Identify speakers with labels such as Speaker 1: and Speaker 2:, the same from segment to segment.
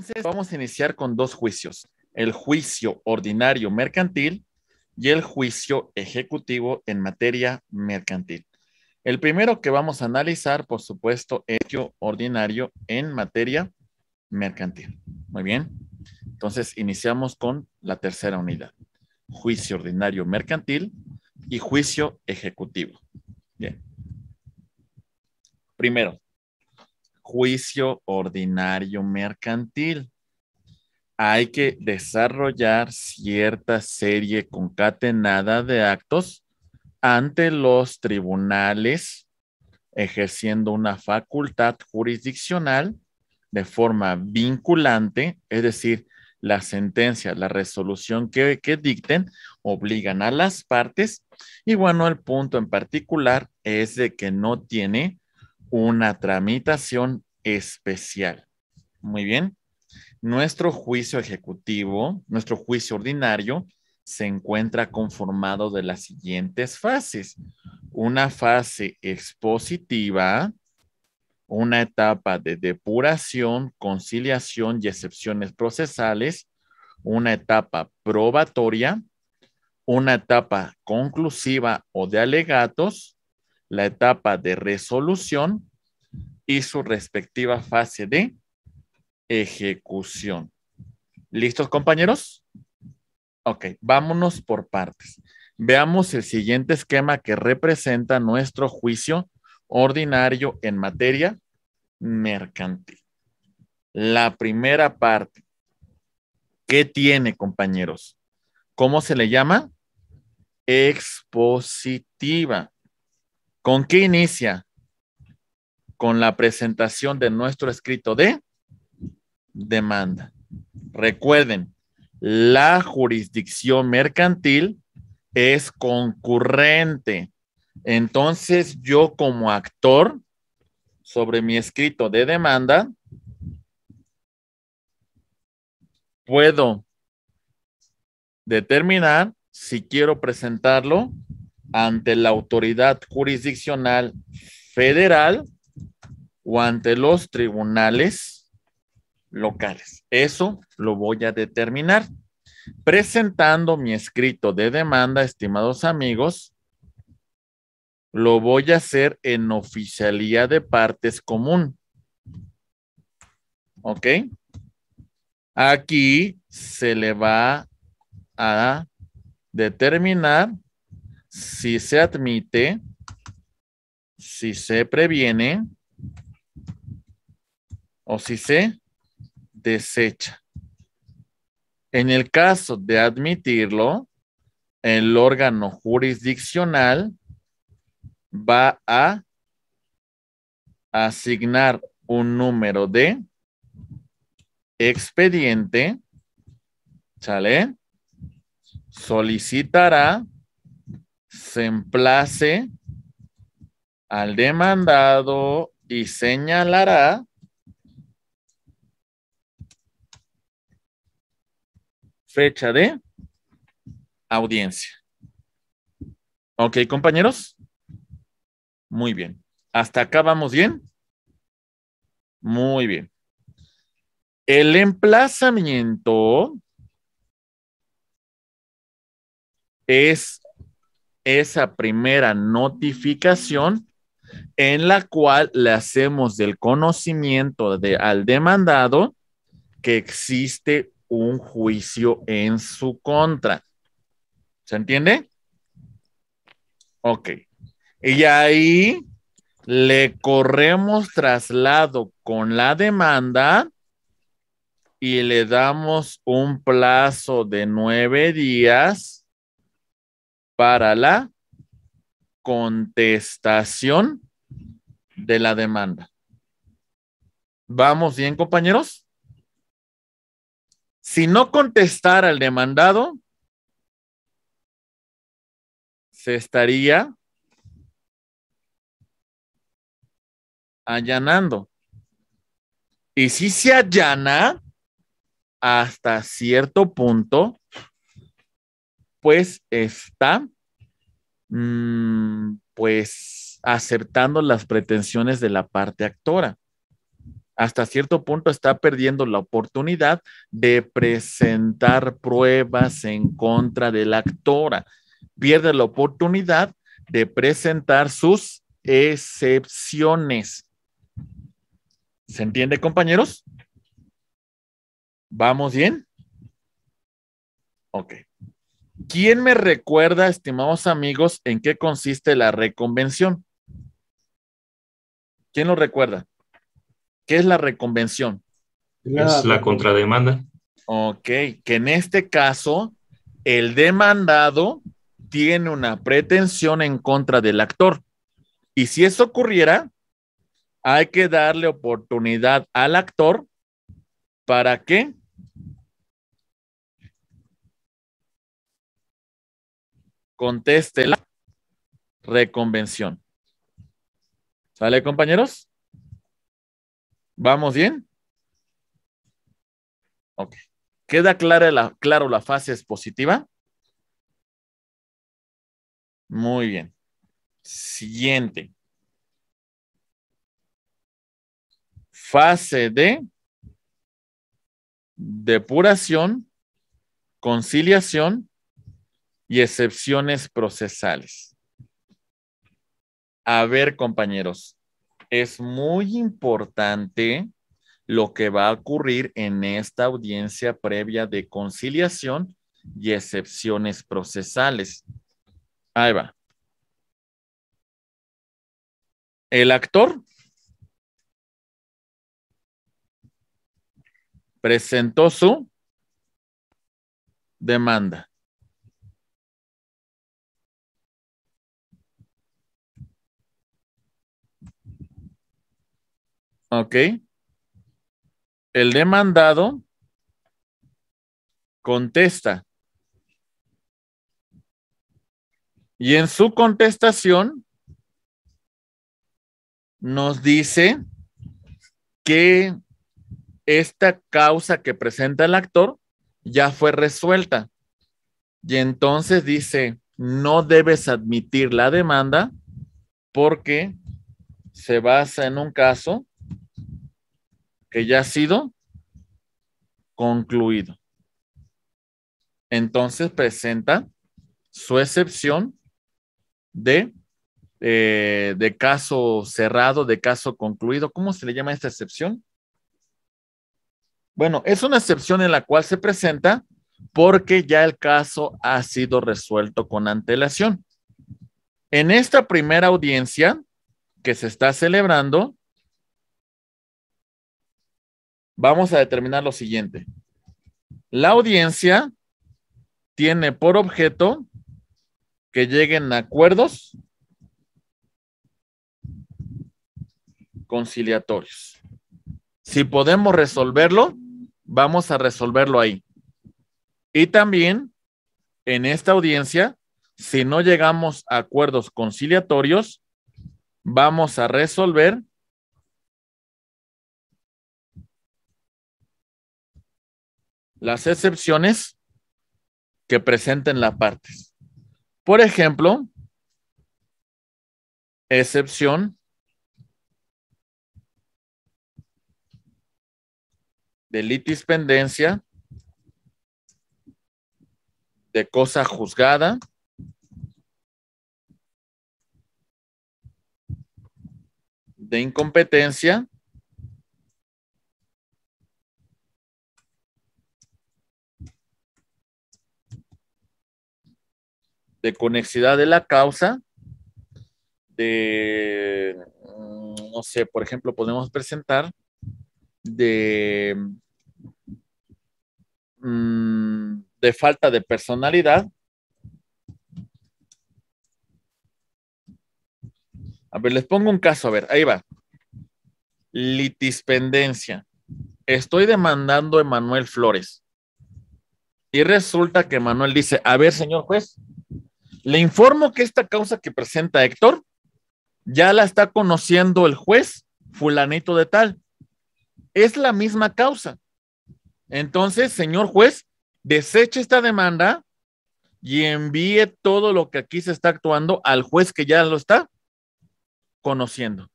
Speaker 1: Entonces, vamos a iniciar con dos juicios, el juicio ordinario mercantil y el juicio ejecutivo en materia mercantil. El primero que vamos a analizar, por supuesto, es el ordinario en materia mercantil. Muy bien. Entonces, iniciamos con la tercera unidad, juicio ordinario mercantil y juicio ejecutivo. Bien. Primero, juicio ordinario mercantil. Hay que desarrollar cierta serie concatenada de actos ante los tribunales ejerciendo una facultad jurisdiccional de forma vinculante, es decir, la sentencia, la resolución que, que, dicten obligan a las partes. Y bueno, el punto en particular es de que no tiene una tramitación especial. Muy bien. Nuestro juicio ejecutivo, nuestro juicio ordinario, se encuentra conformado de las siguientes fases. Una fase expositiva, una etapa de depuración, conciliación y excepciones procesales, una etapa probatoria, una etapa conclusiva o de alegatos, la etapa de resolución y su respectiva fase de ejecución. ¿Listos compañeros? Ok, vámonos por partes. Veamos el siguiente esquema que representa nuestro juicio ordinario en materia mercantil. La primera parte. ¿Qué tiene, compañeros? ¿Cómo se le llama? Expositiva. ¿Con qué inicia? Con la presentación de nuestro escrito de demanda. Recuerden, la jurisdicción mercantil es concurrente. Entonces yo como actor sobre mi escrito de demanda puedo determinar si quiero presentarlo ante la autoridad jurisdiccional federal o ante los tribunales locales. Eso lo voy a determinar presentando mi escrito de demanda, estimados amigos. Lo voy a hacer en oficialía de partes común. ¿Ok? Aquí se le va a determinar si se admite, si se previene o si se desecha. En el caso de admitirlo, el órgano jurisdiccional va a asignar un número de expediente, ¿sale? Solicitará se emplace al demandado y señalará fecha de audiencia. ¿Ok, compañeros? Muy bien. ¿Hasta acá vamos bien? Muy bien. El emplazamiento es esa primera notificación en la cual le hacemos del conocimiento al demandado que existe un juicio en su contra. ¿Se entiende? Ok. Y ahí le corremos traslado con la demanda y le damos un plazo de nueve días para la contestación de la demanda. ¿Vamos bien, compañeros? Si no
Speaker 2: contestara el demandado, se estaría
Speaker 1: allanando. Y si se allana hasta cierto punto, pues está mm, pues aceptando las pretensiones de la parte actora. Hasta cierto punto está perdiendo la oportunidad de presentar pruebas en contra de la actora. Pierde la oportunidad de presentar sus excepciones. ¿Se entiende, compañeros? ¿Vamos bien? Ok. ¿Quién me recuerda, estimados amigos, en qué consiste la reconvención? ¿Quién lo recuerda? ¿Qué es la reconvención? Es la contrademanda. Ok, que en este caso el demandado tiene una pretensión en contra del actor. Y si eso ocurriera, hay que darle oportunidad al actor para que conteste la reconvención. ¿Sale, compañeros? ¿Vamos bien? Ok. ¿Queda clara la,
Speaker 2: claro la fase expositiva? Muy bien. Siguiente.
Speaker 1: Fase de depuración, conciliación y excepciones procesales. A ver, compañeros, es muy importante lo que va a ocurrir en esta audiencia previa de conciliación y excepciones procesales. Ahí va. El actor
Speaker 2: presentó su demanda. ¿Ok? El demandado contesta. Y en su
Speaker 1: contestación nos dice que esta causa que presenta el actor ya fue resuelta. Y entonces dice, no debes admitir la demanda porque se basa en un caso que ya ha sido concluido. Entonces presenta su excepción de, eh, de caso cerrado, de caso concluido. ¿Cómo se le llama esta excepción? Bueno, es una excepción en la cual se presenta porque ya el caso ha sido resuelto con antelación. En esta primera audiencia que se está celebrando, vamos a determinar lo siguiente. La audiencia tiene por objeto que lleguen acuerdos conciliatorios. Si podemos resolverlo, vamos a resolverlo ahí. Y también en esta audiencia, si no llegamos a acuerdos conciliatorios, vamos a resolver
Speaker 2: las excepciones que presenten las partes. Por ejemplo, excepción
Speaker 1: de litispendencia de cosa juzgada
Speaker 2: de incompetencia
Speaker 1: de conexidad de la causa, de, no sé, por ejemplo, podemos presentar de, mm, de falta de personalidad. A ver, les pongo un caso, a ver, ahí va. Litispendencia. Estoy demandando a Emanuel Flores. Y resulta que Manuel dice, a ver, señor juez, le informo que esta causa que presenta Héctor ya la está conociendo el juez fulanito de tal. Es la misma causa. Entonces, señor juez, deseche esta demanda y envíe todo lo que aquí se está actuando al juez que ya lo está conociendo.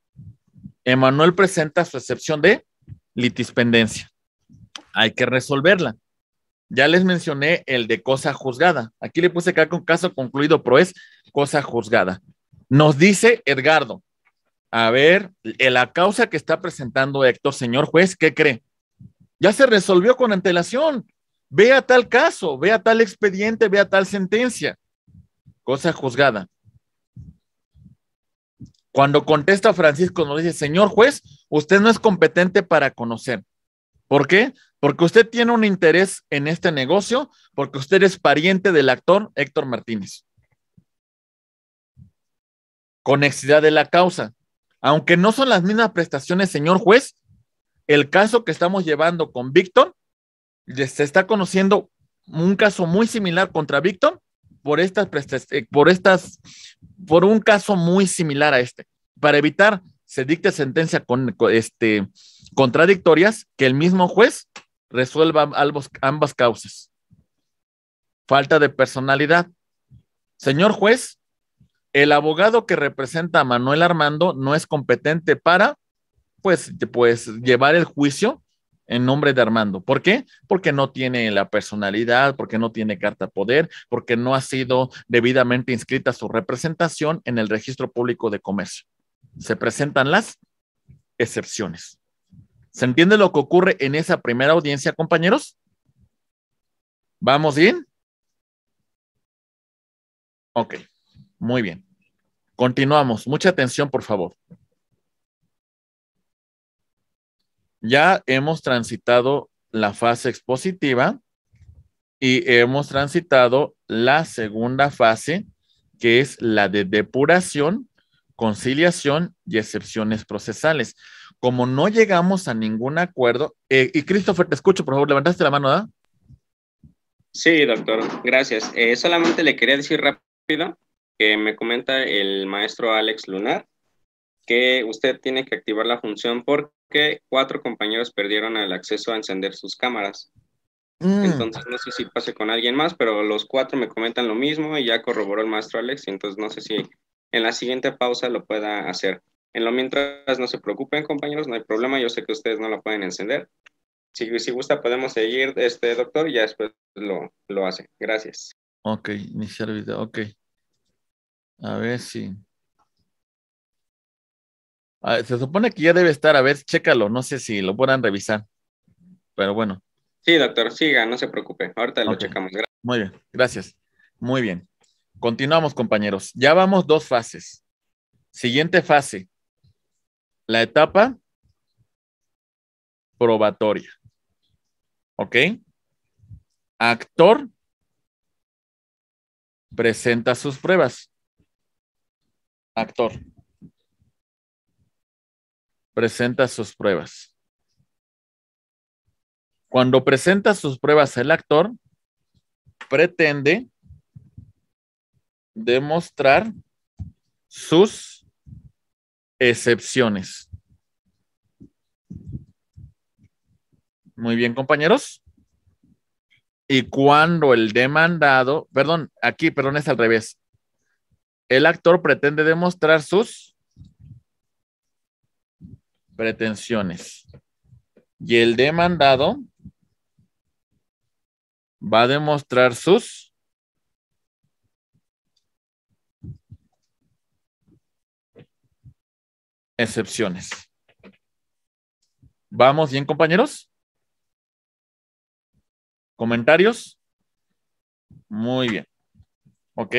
Speaker 1: Emanuel presenta su excepción de litispendencia. Hay que resolverla. Ya les mencioné el de cosa juzgada. Aquí le puse acá con caso concluido, pero es cosa juzgada. Nos dice Edgardo, a ver, eh, la causa que está presentando Héctor, señor juez, ¿qué cree? Ya se resolvió con antelación. Vea tal caso, vea tal expediente, vea tal sentencia. Cosa juzgada. Cuando contesta Francisco, nos dice, señor juez, usted no es competente para conocer. ¿Por qué? Porque usted tiene un interés en este negocio, porque usted es pariente del actor Héctor Martínez. Conexidad de la causa. Aunque no son las mismas prestaciones, señor juez, el caso que estamos llevando con Víctor, se está conociendo un caso muy similar contra Víctor por estas, eh, por estas, por un caso muy similar a este, para evitar se dicte sentencia con este, contradictorias que el mismo juez resuelva ambas causas. Falta de personalidad. Señor juez, el abogado que representa a Manuel Armando no es competente para, pues, pues llevar el juicio en nombre de Armando. ¿Por qué? Porque no tiene la personalidad, porque no tiene carta poder, porque no ha sido debidamente inscrita su representación en el registro público de comercio. Se presentan las excepciones. ¿Se entiende lo que ocurre en esa primera audiencia, compañeros? ¿Vamos bien? Ok, muy bien. Continuamos. Mucha atención, por favor. Ya hemos transitado la fase expositiva y hemos transitado la segunda fase, que es la de depuración, conciliación y excepciones procesales como no llegamos a ningún acuerdo, eh, y Christopher, te escucho, por favor, levantaste la mano, ¿verdad?
Speaker 3: Sí, doctor, gracias. Eh, solamente le quería decir rápido que me comenta el maestro Alex Lunar que usted tiene que activar la función porque cuatro compañeros perdieron el acceso a encender sus cámaras. Mm. Entonces no sé si pase con alguien más, pero los cuatro me comentan lo mismo y ya corroboró el maestro Alex, entonces no sé si en la siguiente pausa lo pueda hacer. En lo mientras, no se preocupen, compañeros, no hay problema. Yo sé que ustedes no lo pueden encender. Si, si gusta, podemos seguir, este doctor, y ya después lo, lo hace. Gracias.
Speaker 1: Ok, iniciar video, ok. A ver si. se supone que ya debe estar, a ver, chécalo, no sé si lo puedan revisar. Pero bueno.
Speaker 3: Sí, doctor, siga, no se preocupe. Ahorita lo checamos.
Speaker 1: Muy bien, gracias. Muy bien. Continuamos, compañeros. Ya vamos dos fases. Siguiente fase, la etapa probatoria. ¿Ok? Actor presenta sus pruebas.
Speaker 2: Actor presenta sus pruebas.
Speaker 1: Cuando presenta sus pruebas el actor, pretende demostrar sus excepciones. Muy bien, compañeros. Y cuando el demandado, perdón, aquí, perdón, es al revés. El actor pretende demostrar sus pretensiones. Y el demandado va a demostrar sus
Speaker 2: excepciones.
Speaker 1: ¿Vamos bien, compañeros? ¿Comentarios? Muy bien. ¿Ok?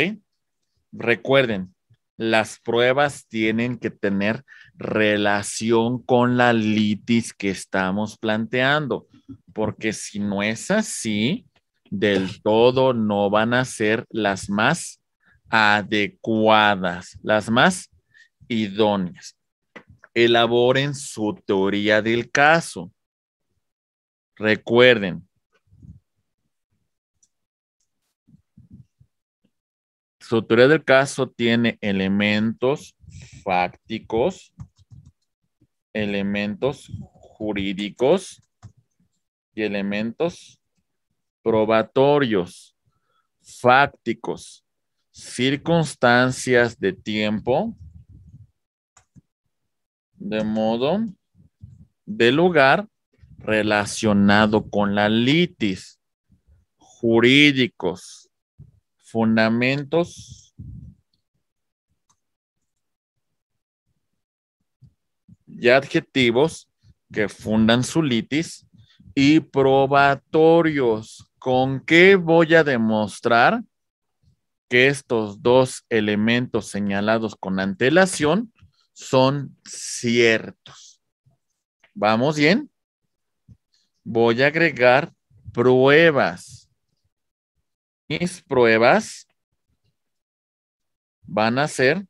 Speaker 1: Recuerden, las pruebas tienen que tener relación con la litis que estamos planteando, porque si no es así, del todo no van a ser las más adecuadas, las más idóneas elaboren su teoría del caso. Recuerden, su teoría del caso tiene elementos fácticos, elementos jurídicos y elementos probatorios, fácticos, circunstancias de tiempo, de modo de lugar relacionado con la litis, jurídicos, fundamentos y adjetivos que fundan su litis y probatorios. ¿Con qué voy a demostrar que estos dos elementos señalados con antelación son ciertos. ¿Vamos bien? Voy a agregar pruebas. Mis pruebas van a ser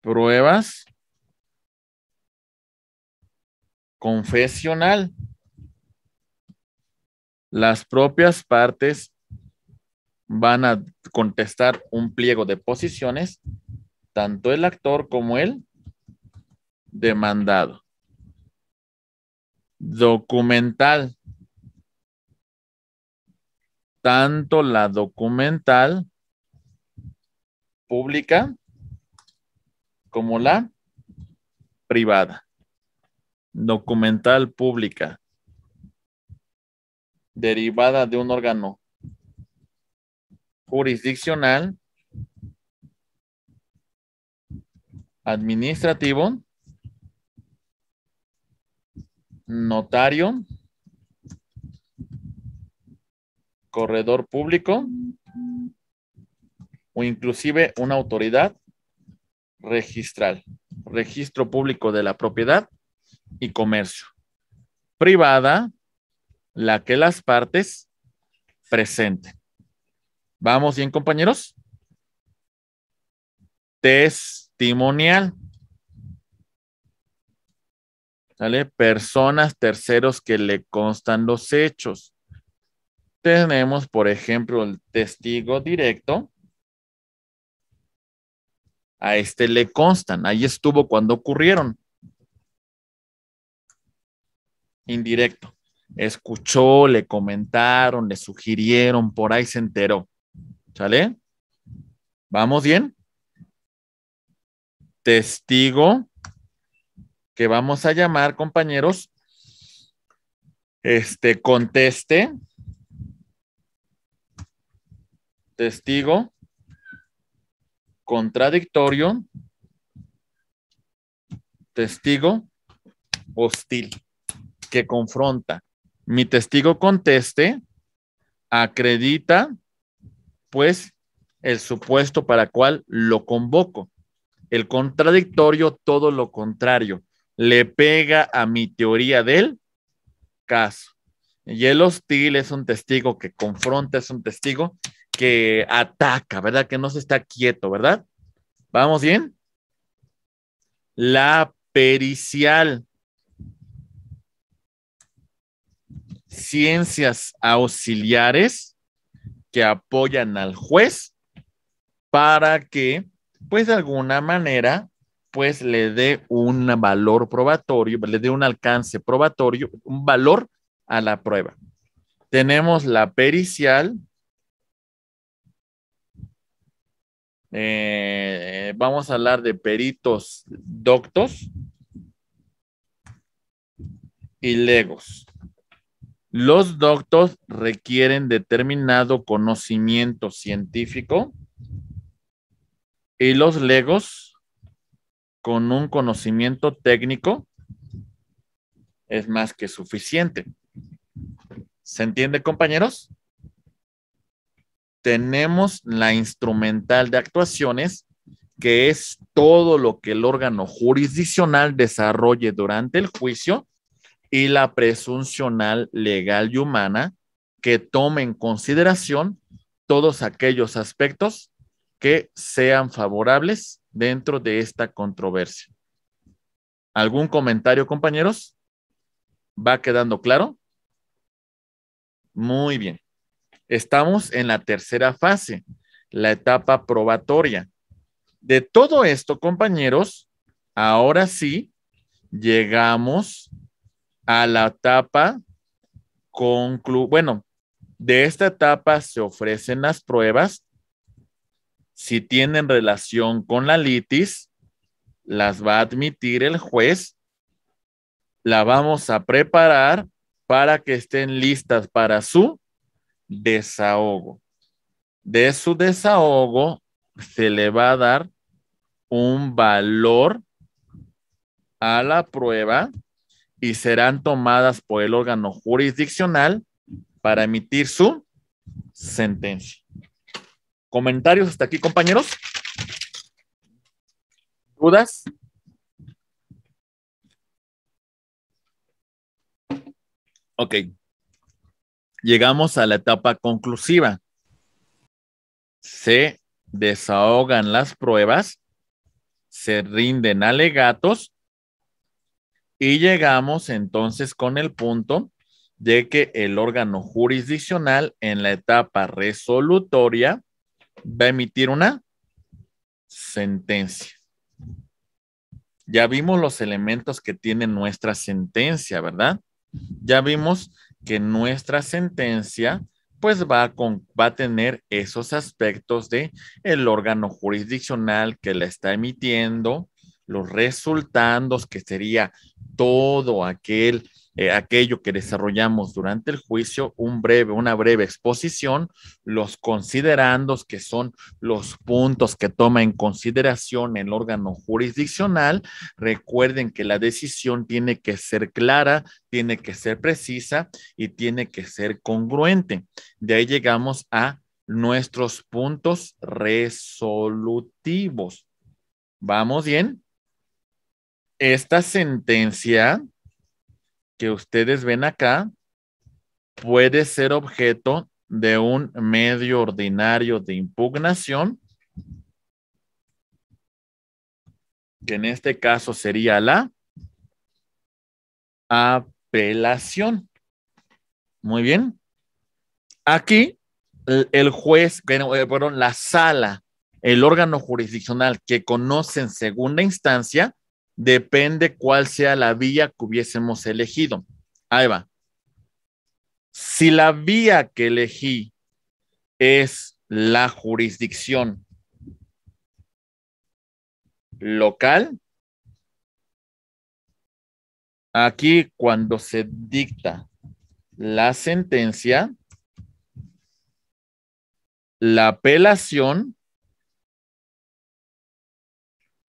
Speaker 2: pruebas confesional.
Speaker 1: Las propias partes van a contestar un pliego de posiciones, tanto el actor como el demandado. Documental. Tanto la documental pública como la privada. Documental pública derivada de un órgano jurisdiccional, administrativo, notario, corredor público o inclusive una autoridad registral, registro público de la propiedad y comercio. Privada, la que las partes presenten. Vamos bien, compañeros. Testimonial. ¿Sale? Personas terceros que le constan los hechos. Tenemos, por ejemplo, el testigo directo. A este le constan. Ahí estuvo cuando ocurrieron. Indirecto. Escuchó, le comentaron, le sugirieron, por ahí se enteró. ¿Sale? ¿Vamos bien? Testigo que vamos a llamar, compañeros, este conteste. Testigo contradictorio, testigo hostil, que confronta. Mi testigo conteste, acredita pues el supuesto para cual lo convoco. El contradictorio, todo lo contrario, le pega a mi teoría del caso. Y el hostil es un testigo que confronta, es un testigo que ataca, ¿verdad? Que no se está quieto, ¿verdad? ¿Vamos bien? La pericial. Ciencias auxiliares que apoyan al juez para que, pues de alguna manera, pues le dé un valor probatorio, le dé un alcance probatorio, un valor a la prueba. Tenemos la pericial. Eh, vamos a hablar de peritos doctos y legos. Los doctos requieren determinado conocimiento científico y los legos con un conocimiento técnico es más que suficiente. ¿Se entiende, compañeros? Tenemos la instrumental de actuaciones, que es todo lo que el órgano jurisdiccional desarrolle durante el juicio y la presuncional legal y humana que tome en consideración todos aquellos aspectos que sean favorables dentro de esta controversia. ¿Algún comentario, compañeros? ¿Va quedando claro? Muy bien. Estamos en la tercera fase, la etapa probatoria. De todo esto, compañeros, ahora sí llegamos a la etapa conclu bueno, de esta etapa se ofrecen las pruebas. Si tienen relación con la litis, las va a admitir el juez. La vamos a preparar para que estén listas para su desahogo. De su desahogo se le va a dar un valor a la prueba y serán tomadas por el órgano jurisdiccional para emitir su sentencia. ¿Comentarios hasta aquí, compañeros? ¿Dudas? Ok. Llegamos a la etapa conclusiva. Se desahogan las pruebas, se rinden alegatos y llegamos entonces con el punto de que el órgano jurisdiccional en la etapa resolutoria va a emitir una sentencia. Ya vimos los elementos que tiene nuestra sentencia, ¿verdad? Ya vimos que nuestra sentencia pues va a, va a tener esos aspectos de el órgano jurisdiccional que la está emitiendo, los resultados que sería todo aquel, eh, aquello que desarrollamos durante el juicio, un breve, una breve exposición, los considerandos, que son los puntos que toma en consideración el órgano jurisdiccional. Recuerden que la decisión tiene que ser clara, tiene que ser precisa y tiene que ser congruente. De ahí llegamos a nuestros puntos resolutivos. ¿Vamos bien? esta sentencia que ustedes ven acá puede ser objeto de un medio ordinario de impugnación, que en este caso sería la apelación. Muy bien. Aquí el juez, eh, perdón, la sala, el órgano jurisdiccional que conoce en segunda instancia, depende cuál sea la vía que hubiésemos elegido. Ahí va. Si la vía que elegí es la jurisdicción local,
Speaker 2: aquí cuando se dicta la sentencia, la
Speaker 1: apelación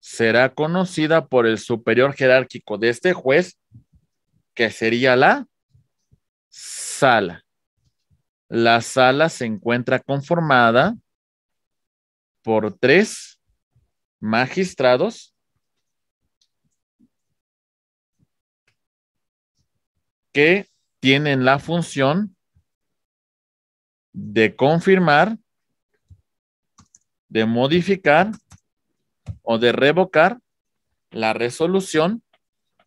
Speaker 1: será conocida por el superior jerárquico de este juez, que sería la sala. La sala se encuentra conformada por tres magistrados que tienen la función de confirmar, de modificar de revocar la resolución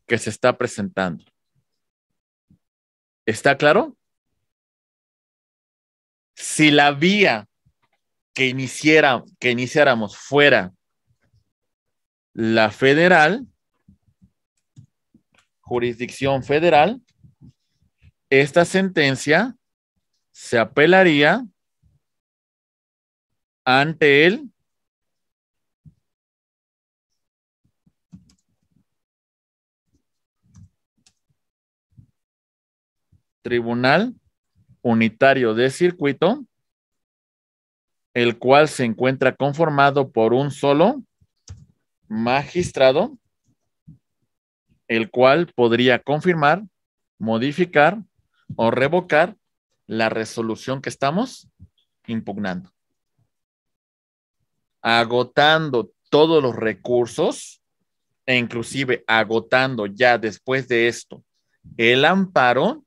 Speaker 1: que se está presentando. ¿Está claro? Si la vía que, que iniciáramos fuera la federal, jurisdicción federal, esta sentencia se apelaría
Speaker 2: ante el
Speaker 1: Tribunal Unitario de Circuito, el cual se encuentra conformado por un solo magistrado, el cual podría confirmar, modificar o revocar la resolución que estamos impugnando. Agotando todos los recursos e inclusive agotando ya después de esto el amparo,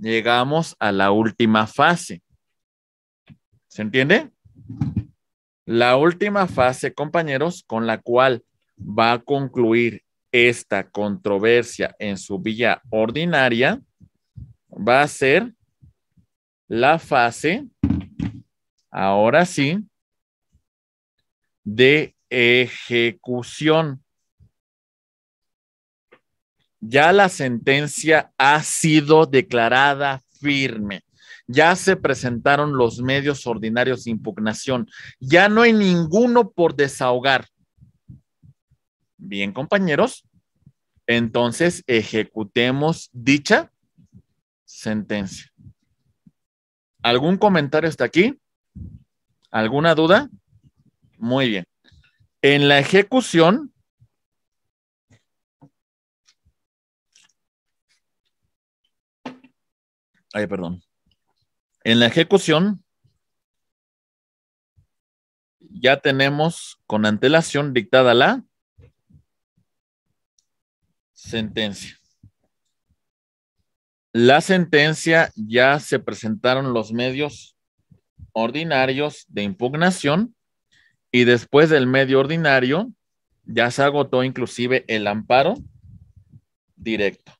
Speaker 1: llegamos a la última fase. ¿Se entiende? La última fase, compañeros, con la cual va a concluir esta controversia en su vía ordinaria, va a ser la fase, ahora sí, de ejecución ya la sentencia ha sido declarada firme. Ya se presentaron los medios ordinarios de impugnación. Ya no hay ninguno por desahogar. Bien, compañeros. Entonces, ejecutemos dicha sentencia. ¿Algún comentario hasta aquí? ¿Alguna duda? Muy bien. En la ejecución, Ay, perdón. En la ejecución, ya tenemos con antelación dictada la sentencia. La sentencia ya se presentaron los medios ordinarios de impugnación y después del medio ordinario ya se agotó inclusive el amparo directo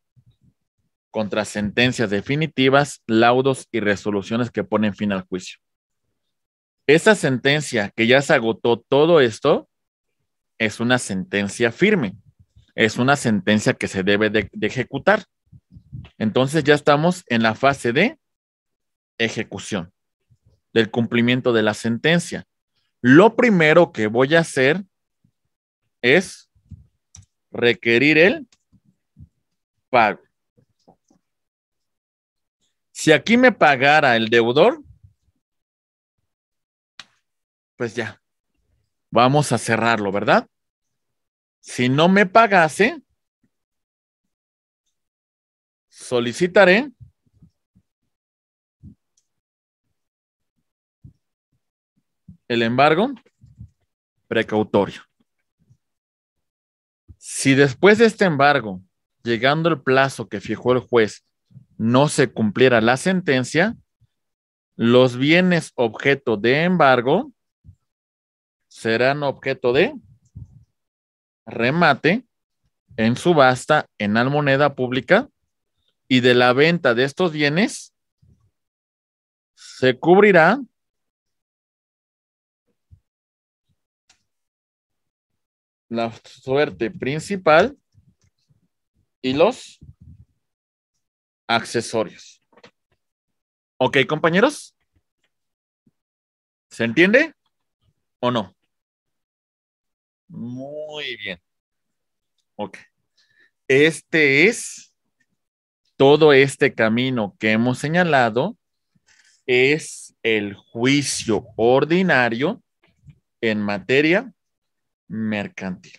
Speaker 1: contra sentencias definitivas, laudos y resoluciones que ponen fin al juicio. Esa sentencia que ya se agotó todo esto es una sentencia firme, es una sentencia que se debe de, ejecutar. Entonces ya estamos en la fase de ejecución, del cumplimiento de la sentencia. Lo primero que voy a hacer es requerir el pago. Si aquí me pagara el deudor, pues ya, vamos a cerrarlo, ¿verdad? Si no me pagase, solicitaré el embargo precautorio. Si después de este embargo, llegando el plazo que fijó el juez, no se cumpliera la sentencia, los bienes objeto de embargo serán objeto de remate en subasta en almoneda pública y de la venta de estos bienes se cubrirá
Speaker 2: la suerte principal y los accesorios. ¿Ok, compañeros? ¿Se
Speaker 1: entiende o no? Muy bien. Ok. Este es todo este camino que hemos señalado es el juicio ordinario en materia mercantil.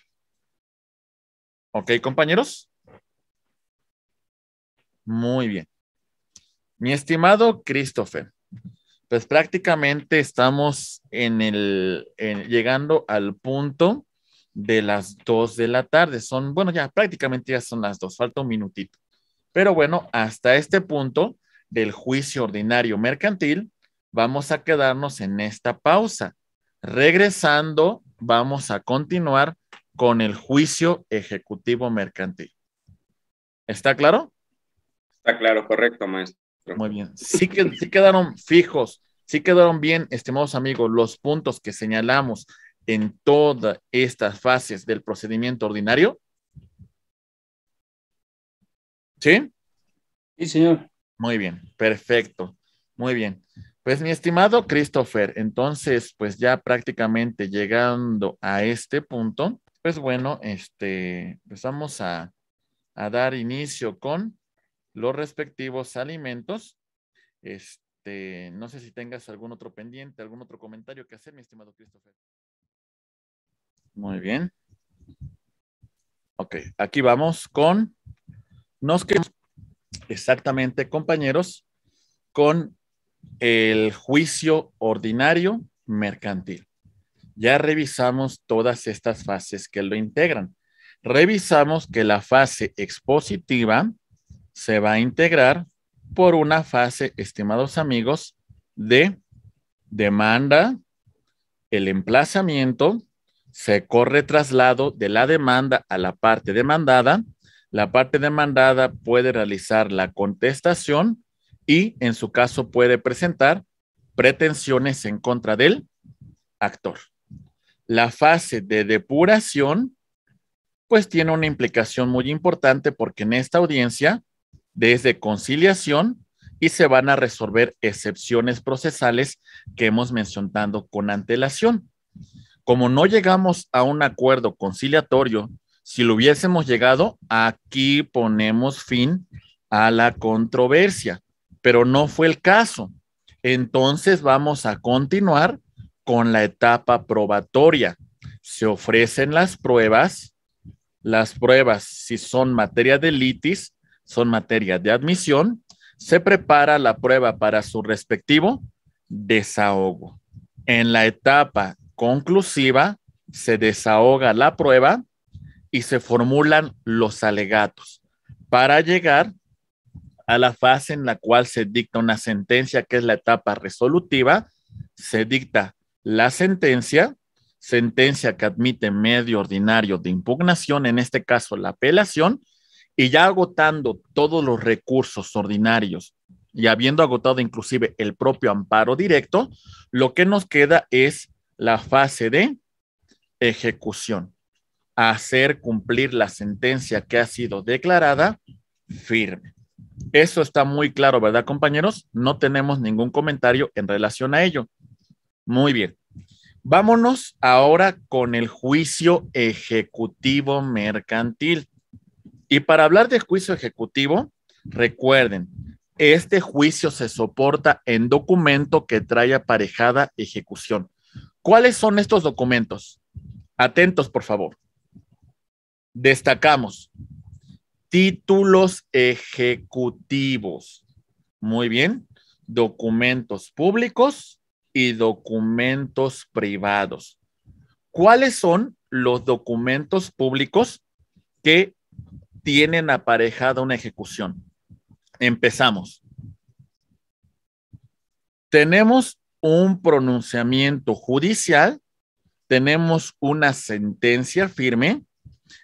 Speaker 1: ¿Ok, compañeros? Muy bien. Mi estimado Christopher, pues prácticamente estamos en el, llegando al punto de las dos de la tarde. Son, bueno, ya prácticamente ya son las dos, falta un minutito. Pero bueno, hasta este punto del juicio ordinario mercantil, vamos a quedarnos en esta pausa. Regresando, vamos a continuar con el juicio ejecutivo mercantil. ¿Está claro?
Speaker 3: Está claro, correcto, maestro. Muy bien.
Speaker 1: Sí, que, sí quedaron fijos, sí quedaron bien, estimados amigos, los puntos que señalamos en todas estas fases del procedimiento ordinario. ¿Sí? Sí, señor. Muy bien, perfecto. Muy bien. Pues mi estimado Christopher, entonces, pues ya prácticamente llegando a este punto, pues bueno, este, empezamos pues, a dar inicio con los respectivos alimentos. Este, no sé si tengas algún otro pendiente, algún otro comentario que hacer, mi estimado Christopher. Muy bien. Ok, aquí vamos con, nos quedamos exactamente, compañeros, con el juicio ordinario mercantil. Ya revisamos todas estas fases que lo integran. Revisamos que la fase expositiva se va a integrar por una fase, estimados amigos, de demanda, el emplazamiento, se corre traslado de la demanda a la parte demandada. La parte demandada puede realizar la contestación y, en su caso, puede presentar pretensiones en contra del actor. La fase de depuración, pues tiene una implicación muy importante porque en esta audiencia desde conciliación y se van a resolver excepciones procesales que hemos mencionado con antelación. Como no llegamos a un acuerdo conciliatorio, si lo hubiésemos llegado, aquí ponemos fin a la controversia, pero no fue el caso. Entonces vamos a continuar con la etapa probatoria. Se ofrecen las pruebas, las pruebas si son materia de litis, son materias de admisión, se prepara la prueba para su respectivo desahogo. En la etapa conclusiva se desahoga la prueba y se formulan los alegatos para llegar a la fase en la cual se dicta una sentencia, que es la etapa resolutiva, se dicta la sentencia, sentencia que admite medio ordinario de impugnación, en este caso la apelación, y ya agotando todos los recursos ordinarios y habiendo agotado inclusive el propio amparo directo, lo que nos queda es la fase de ejecución, hacer cumplir la sentencia que ha sido declarada firme. Eso está muy claro, ¿verdad, compañeros? No tenemos ningún comentario en relación a ello. Muy bien. Vámonos ahora con el juicio ejecutivo mercantil. Y para hablar de juicio ejecutivo, recuerden, este juicio se soporta en documento que trae aparejada ejecución. ¿Cuáles son estos documentos? Atentos, por favor. Destacamos títulos ejecutivos. Muy bien. Documentos públicos y documentos privados. ¿Cuáles son los documentos públicos que tienen aparejada una ejecución. Empezamos. Tenemos un pronunciamiento judicial, tenemos una sentencia firme.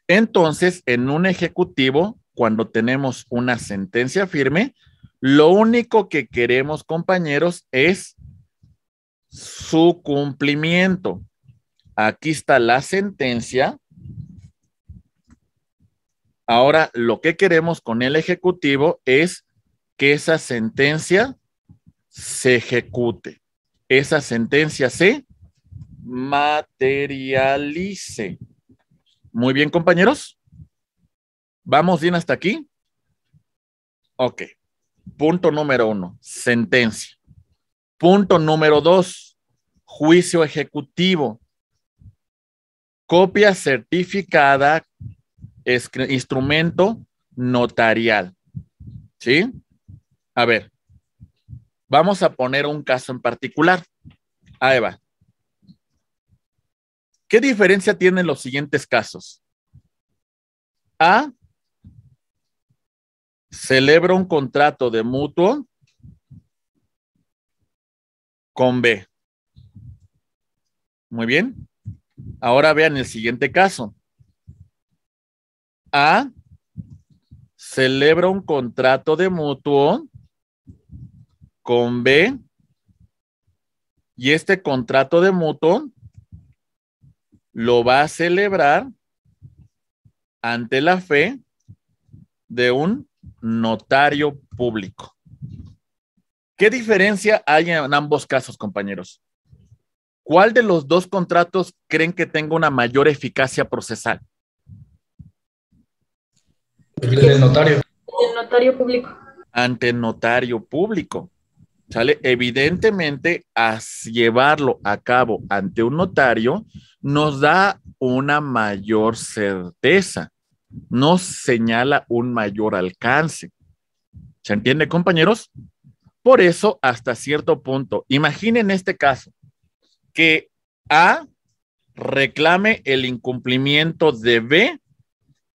Speaker 1: Entonces, en un ejecutivo, cuando tenemos una sentencia firme, lo único que queremos, compañeros, es su cumplimiento. Aquí está la sentencia Ahora, lo que queremos con el Ejecutivo es que esa sentencia se ejecute, esa sentencia se materialice. Muy bien, compañeros. ¿Vamos bien hasta aquí? Ok. Punto número uno, sentencia. Punto número dos, juicio ejecutivo. Copia certificada instrumento notarial. ¿Sí? A ver, vamos a poner un caso en particular. a Eva ¿Qué diferencia tienen los siguientes casos? A. Celebra un contrato de mutuo con B. Muy bien. Ahora vean el siguiente caso. A celebra un contrato de mutuo con B y este contrato de mutuo lo va a celebrar ante la fe de un notario público. ¿Qué diferencia hay en ambos casos, compañeros? ¿Cuál de los dos contratos creen que tenga una mayor eficacia procesal? Ante el notario.
Speaker 3: notario público.
Speaker 1: Ante notario público. ¿Sale? Evidentemente, a llevarlo a cabo ante un notario nos da una mayor certeza, nos señala un mayor alcance. ¿Se entiende, compañeros? Por eso, hasta cierto punto, imaginen este caso, que A reclame el incumplimiento de B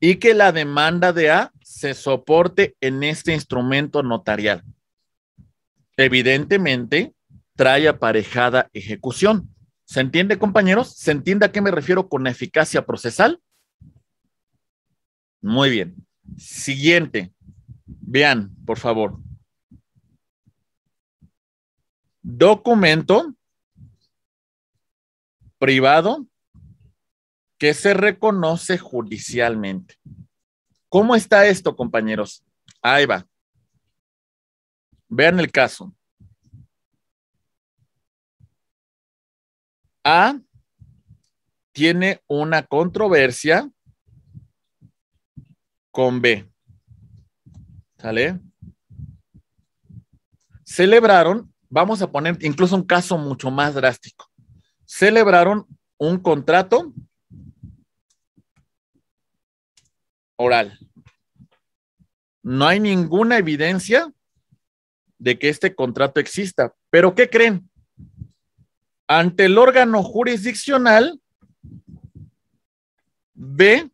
Speaker 1: y que la demanda de A se soporte en este instrumento notarial. Evidentemente, trae aparejada ejecución. ¿Se entiende, compañeros? ¿Se entiende a qué me refiero con eficacia procesal? Muy bien. Siguiente. Vean, por favor. Documento privado que se reconoce judicialmente. ¿Cómo está esto, compañeros? Ahí va.
Speaker 2: Vean el caso.
Speaker 1: A tiene una controversia con B. ¿Sale? Celebraron, vamos a poner incluso un caso mucho más drástico. Celebraron un contrato oral. No hay ninguna evidencia de que este contrato exista. Pero ¿qué creen? Ante el órgano jurisdiccional, B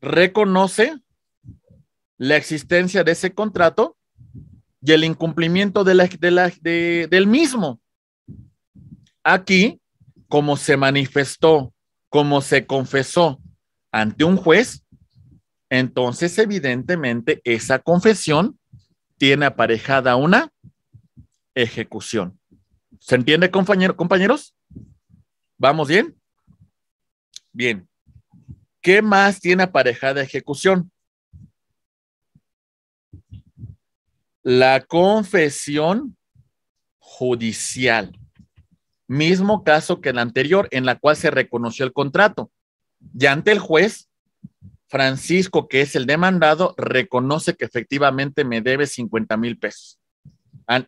Speaker 1: reconoce la existencia de ese contrato y el incumplimiento de la, del mismo. Aquí, como se manifestó, como se confesó ante un juez, entonces, evidentemente, esa confesión tiene aparejada una ejecución. ¿Se entiende, compañeros? ¿Vamos bien? Bien. ¿Qué más tiene aparejada ejecución? La confesión judicial. Mismo caso que el anterior, en la cual se reconoció el contrato. Y ante el juez Francisco, que es el demandado, reconoce que efectivamente me debe 50 mil pesos.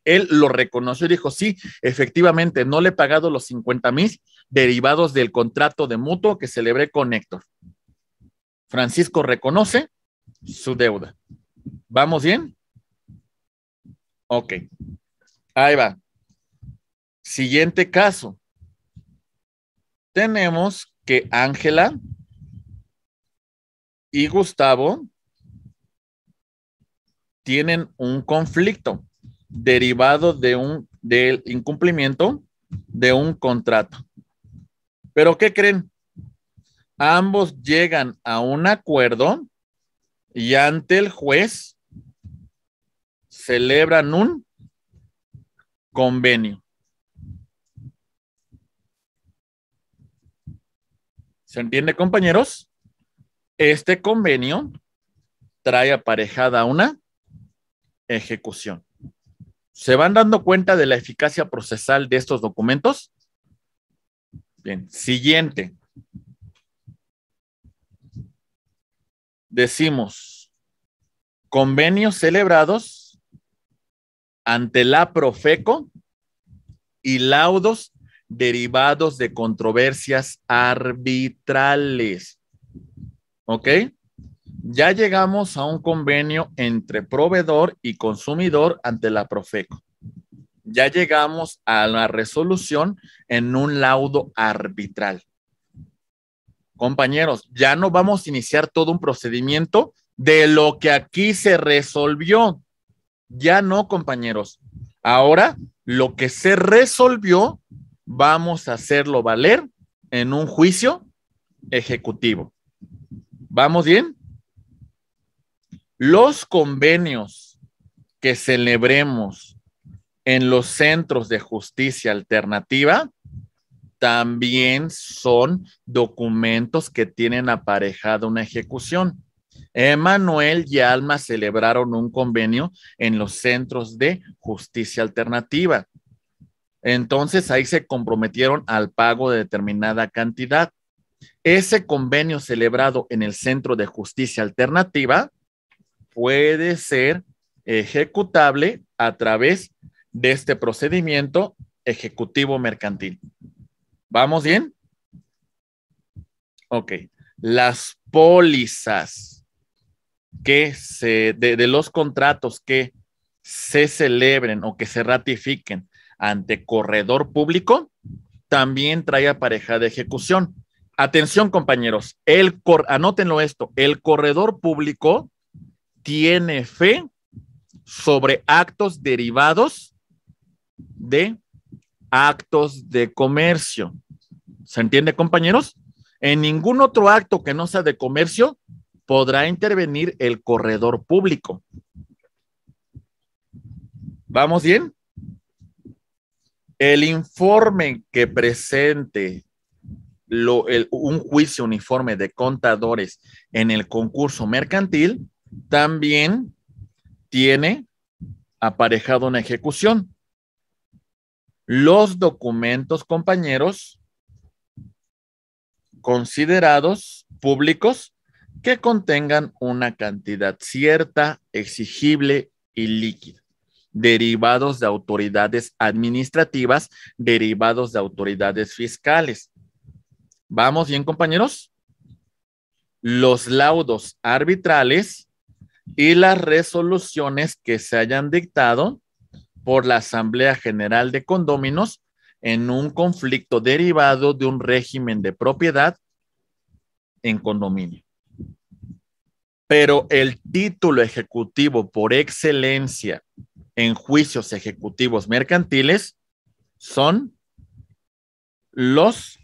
Speaker 1: Él lo reconoció y dijo, sí, efectivamente, no le he pagado los 50 mil derivados del contrato de mutuo que celebré con Héctor. Francisco reconoce su deuda. ¿Vamos bien? Ok. Ahí va. Siguiente caso. Tenemos que Ángela y Gustavo tienen un conflicto derivado de un, del incumplimiento de un contrato. Pero ¿qué creen? Ambos llegan a un acuerdo y ante el juez celebran un convenio. ¿Se entiende, compañeros? Este convenio trae aparejada una ejecución. ¿Se van dando cuenta de la eficacia procesal de estos documentos? Bien, siguiente. Decimos, convenios celebrados ante la Profeco y laudos derivados de controversias arbitrales. ¿Ok? Ya llegamos a un convenio entre proveedor y consumidor ante la Profeco. Ya llegamos a la resolución en un laudo arbitral. Compañeros, ya no vamos a iniciar todo un procedimiento de lo que aquí se resolvió. Ya no, compañeros. Ahora, lo que se resolvió, vamos a hacerlo valer en un juicio ejecutivo. ¿Vamos bien? Los convenios que celebremos en los centros de justicia alternativa también son documentos que tienen aparejada una ejecución. Emanuel y Alma celebraron un convenio en los centros de justicia alternativa. Entonces ahí se comprometieron al pago de determinada cantidad. Ese convenio celebrado en el Centro de Justicia Alternativa puede ser ejecutable a través de este procedimiento ejecutivo mercantil. ¿Vamos bien? Ok. Las pólizas que se, de, los contratos que se celebren o que se ratifiquen ante corredor público, también trae pareja de ejecución. Atención, compañeros, el anótenlo esto, el corredor público tiene fe sobre actos derivados de actos de comercio. ¿Se entiende, compañeros? En ningún otro acto que no sea de comercio podrá intervenir el corredor público. ¿Vamos bien? El informe que presente un juicio uniforme de contadores en el concurso mercantil, también tiene aparejado una ejecución. Los documentos, compañeros, considerados públicos que contengan una cantidad cierta, exigible y líquida, derivados de autoridades administrativas, derivados de autoridades fiscales, Vamos bien, compañeros. Los laudos arbitrales y las resoluciones que se hayan dictado por la Asamblea General de Condóminos en un conflicto derivado de un régimen de propiedad en condominio. Pero el título ejecutivo por excelencia en juicios ejecutivos mercantiles son los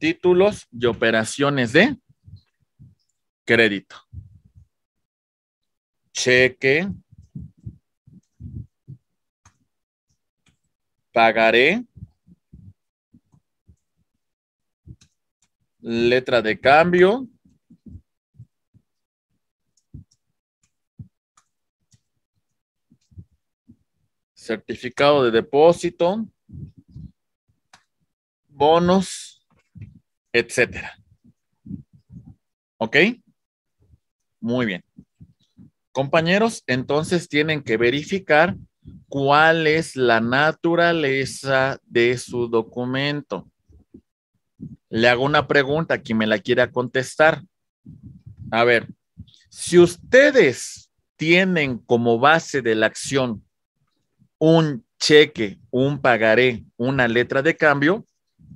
Speaker 1: títulos y operaciones de crédito. Cheque. Pagaré. Letra de cambio. Certificado de depósito. Bonos etcétera. ¿Ok? Muy bien. Compañeros, entonces tienen que verificar cuál es la naturaleza de su documento. Le hago una pregunta, quien me la quiera contestar. A ver, si ustedes tienen como base de la acción un cheque, un pagaré, una letra de cambio,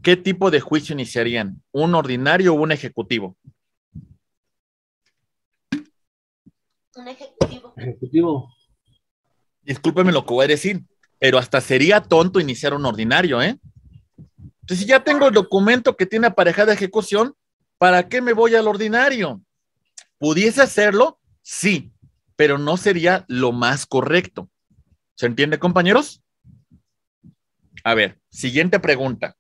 Speaker 1: ¿qué tipo de juicio iniciarían? ¿Un ordinario o un ejecutivo?
Speaker 3: Un ejecutivo.
Speaker 1: Ejecutivo. Discúlpeme lo que voy a decir, pero hasta sería tonto iniciar un ordinario, ¿eh? Entonces, si ya tengo el documento que tiene aparejada ejecución, ¿para qué me voy al ordinario? ¿Pudiese hacerlo? Sí, pero no sería lo más correcto. ¿Se entiende, compañeros? A ver, siguiente pregunta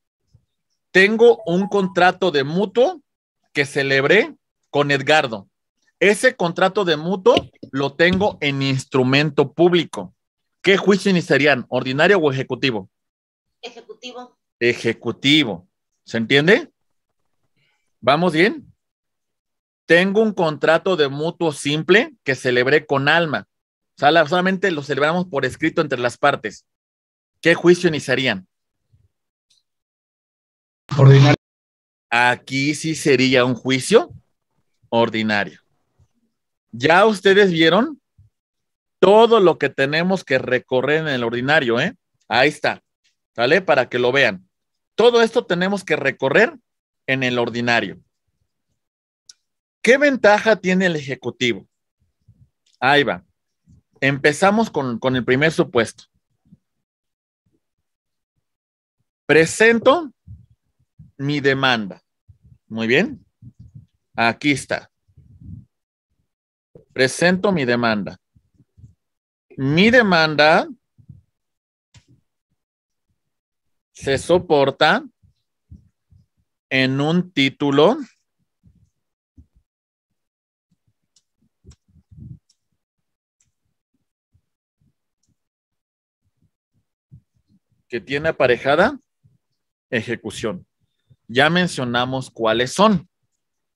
Speaker 1: tengo un contrato de mutuo que celebré con Edgardo. Ese contrato de mutuo lo tengo en instrumento público. ¿Qué juicio iniciarían? ¿Ordinario o ejecutivo?
Speaker 2: Ejecutivo.
Speaker 1: Ejecutivo. ¿Se entiende? ¿Vamos bien? Tengo un contrato de mutuo simple que celebré con alma. O solamente lo celebramos por escrito entre las partes. ¿Qué juicio iniciarían? ordinario. Aquí sí sería un juicio ordinario. Ya ustedes vieron todo lo que tenemos que recorrer en el ordinario, ¿eh? Ahí está, ¿Vale? Para que lo vean. Todo esto tenemos que recorrer en el ordinario. ¿Qué ventaja tiene el ejecutivo? Ahí va. Empezamos con, con el primer supuesto. Presento mi demanda. Muy bien. Aquí está. Presento mi demanda. Mi demanda se soporta en un título que tiene aparejada ejecución ya mencionamos cuáles son.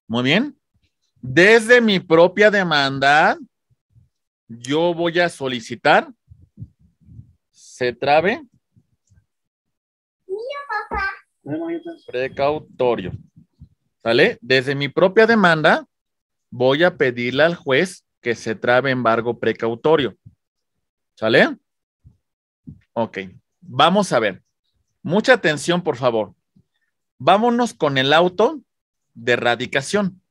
Speaker 1: Muy bien. Desde mi propia demanda, yo voy a solicitar se trabe precautorio. ¿Sale? Desde mi propia demanda, voy a pedirle al juez que se trabe embargo precautorio. ¿Sale? Ok, vamos a ver. Mucha atención, por favor. Vámonos con el auto de erradicación.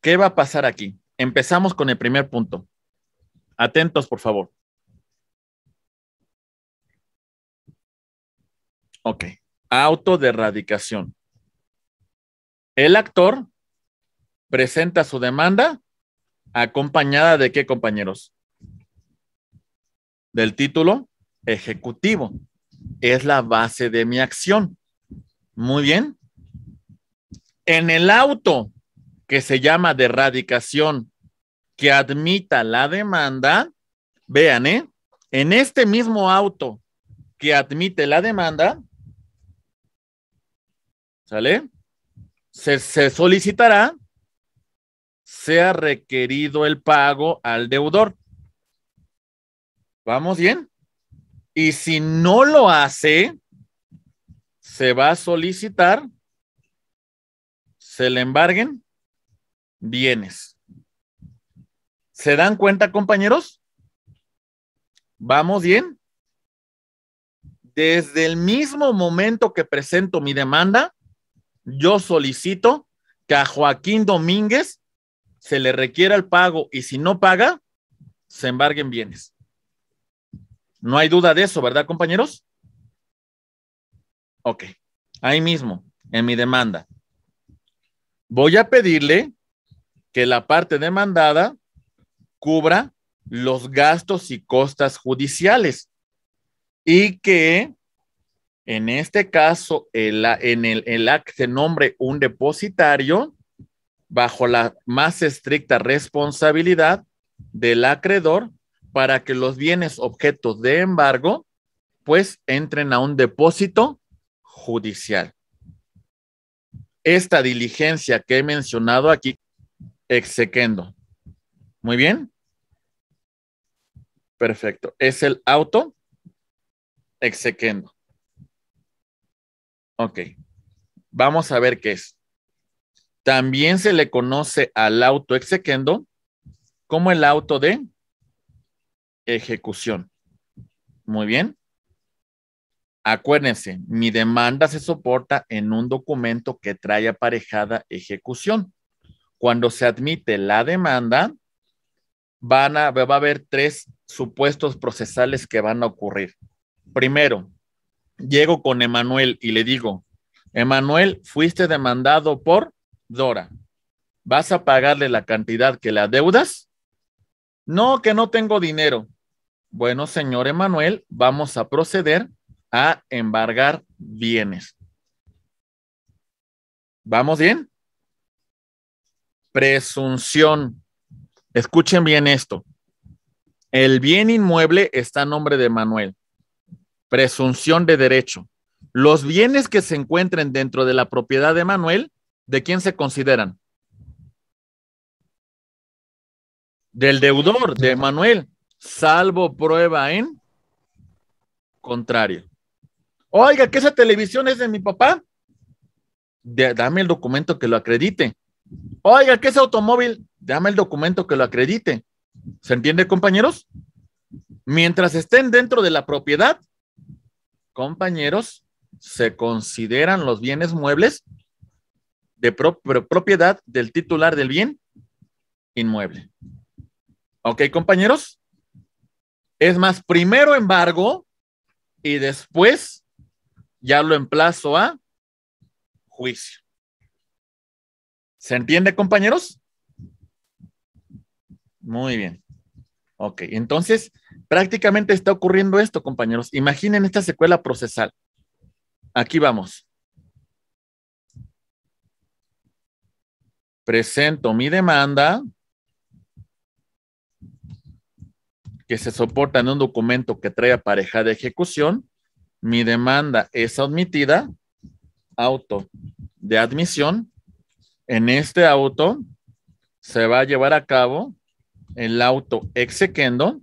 Speaker 1: ¿Qué va a pasar aquí? Empezamos con el primer punto. Atentos, por favor. Ok. Auto de erradicación. El actor presenta su demanda acompañada de qué, compañeros? Del título ejecutivo. Es la base de mi acción. Muy bien en el auto que se llama de radicación que admita la demanda, vean, ¿eh? En este mismo auto que admite la demanda, ¿sale? Se, se solicitará, sea requerido el pago al deudor. ¿Vamos bien? Y si no lo hace, se va a solicitar se le embarguen bienes. ¿Se dan cuenta, compañeros? ¿Vamos bien? Desde el mismo momento que presento mi demanda, yo solicito que a Joaquín Domínguez se le requiera el pago y si no paga, se embarguen bienes. No hay duda de eso, ¿verdad, compañeros? Ok, ahí mismo, en mi demanda voy a pedirle que la parte demandada cubra los gastos y costas judiciales y que en este caso el, en el, acto se nombre un depositario bajo la más estricta responsabilidad del acreedor para que los bienes objetos de embargo pues entren a un depósito judicial esta diligencia que he mencionado aquí exequendo. Muy bien. Perfecto. Es el auto exequendo. Ok. Vamos a ver qué es. También se le conoce al auto exequendo como el auto de ejecución. Muy bien. Acuérdense, mi demanda se soporta en un documento que trae aparejada ejecución. Cuando se admite la demanda, van a, va a haber tres supuestos procesales que van a ocurrir. Primero, llego con Emanuel y le digo, Emanuel, fuiste demandado por Dora. ¿Vas a pagarle la cantidad que le deudas? No, que no tengo dinero. Bueno, señor Emanuel, vamos a proceder a embargar bienes. ¿Vamos bien? Presunción. Escuchen bien esto. El bien inmueble está a nombre de Manuel. Presunción de derecho. Los bienes que se encuentren dentro de la propiedad de Manuel, ¿de quién se consideran? Del deudor de Manuel, salvo prueba en contrario. Oiga, que esa televisión es de mi papá. dame el documento que lo acredite. Oiga, que ese automóvil, dame el documento que lo acredite. ¿Se entiende, compañeros? Mientras estén dentro de la propiedad, compañeros, se consideran los bienes muebles de propiedad del titular del bien inmueble. ¿Ok, compañeros? Es más, primero embargo y después ya lo emplazo a juicio. ¿Se entiende, compañeros? Muy bien. Ok, entonces prácticamente está ocurriendo esto, compañeros. Imaginen esta secuela procesal. Aquí vamos. Presento mi demanda que se soporta en un documento que trae pareja de ejecución mi demanda es admitida, auto de admisión, en este auto se va a llevar a cabo el auto exequendo,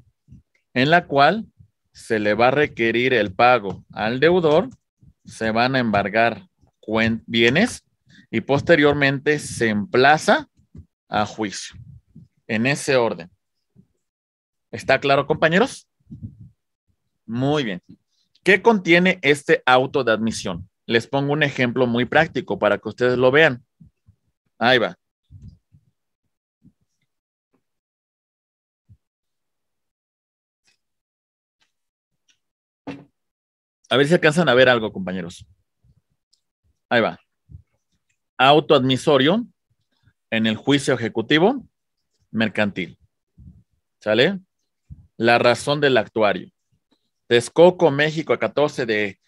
Speaker 1: en la cual se le va a requerir el pago al deudor, se van a embargar bienes y posteriormente se emplaza a juicio. En ese orden. ¿Está claro, compañeros? Muy bien. ¿Qué contiene este auto de admisión? Les pongo un ejemplo muy práctico para que ustedes lo vean. Ahí va.
Speaker 2: A ver si alcanzan a ver
Speaker 1: algo, compañeros. Ahí va. Auto admisorio en el juicio ejecutivo mercantil. ¿Sale? La razón del actuario. Texcoco, México, a 14 de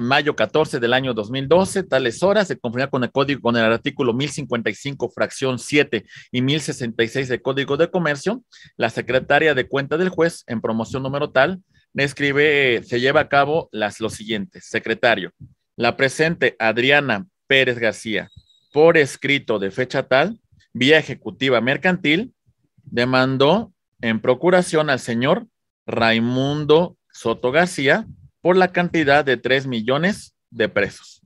Speaker 1: mayo 14 del año 2012, tales horas, se conformidad con el código, con el artículo 1055, fracción 7 y 1066 del Código de Comercio, la secretaria de cuenta del juez, en promoción número tal, me escribe, se lleva a cabo las, lo siguientes, secretario, la presente Adriana Pérez García, por escrito de fecha tal, vía ejecutiva mercantil, demandó en procuración al señor Raimundo Soto García por la cantidad de 3 millones de presos.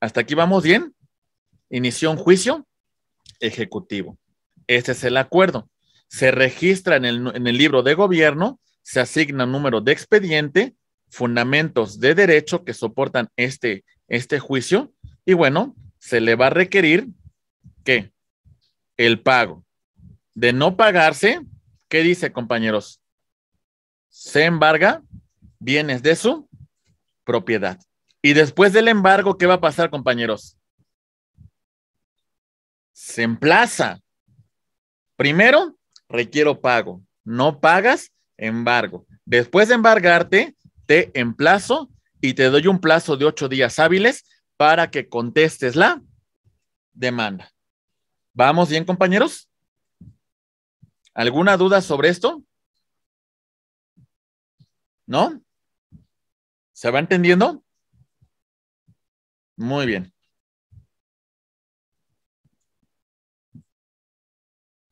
Speaker 1: Hasta aquí vamos bien. Inició un juicio ejecutivo. Este es el acuerdo. Se registra en el, libro de gobierno, se asigna número de expediente, fundamentos de derecho que soportan este, este juicio y bueno, se le va a requerir que el pago. De no pagarse, ¿qué dice compañeros? Se embarga Vienes de su propiedad. Y después del embargo, ¿qué va a pasar, compañeros? Se emplaza. Primero, requiero pago. No pagas, embargo. Después de embargarte, te emplazo y te doy un plazo de ocho días hábiles para que contestes la demanda. ¿Vamos bien, compañeros? ¿Alguna duda sobre esto?
Speaker 2: ¿No? ¿Se va entendiendo? Muy bien.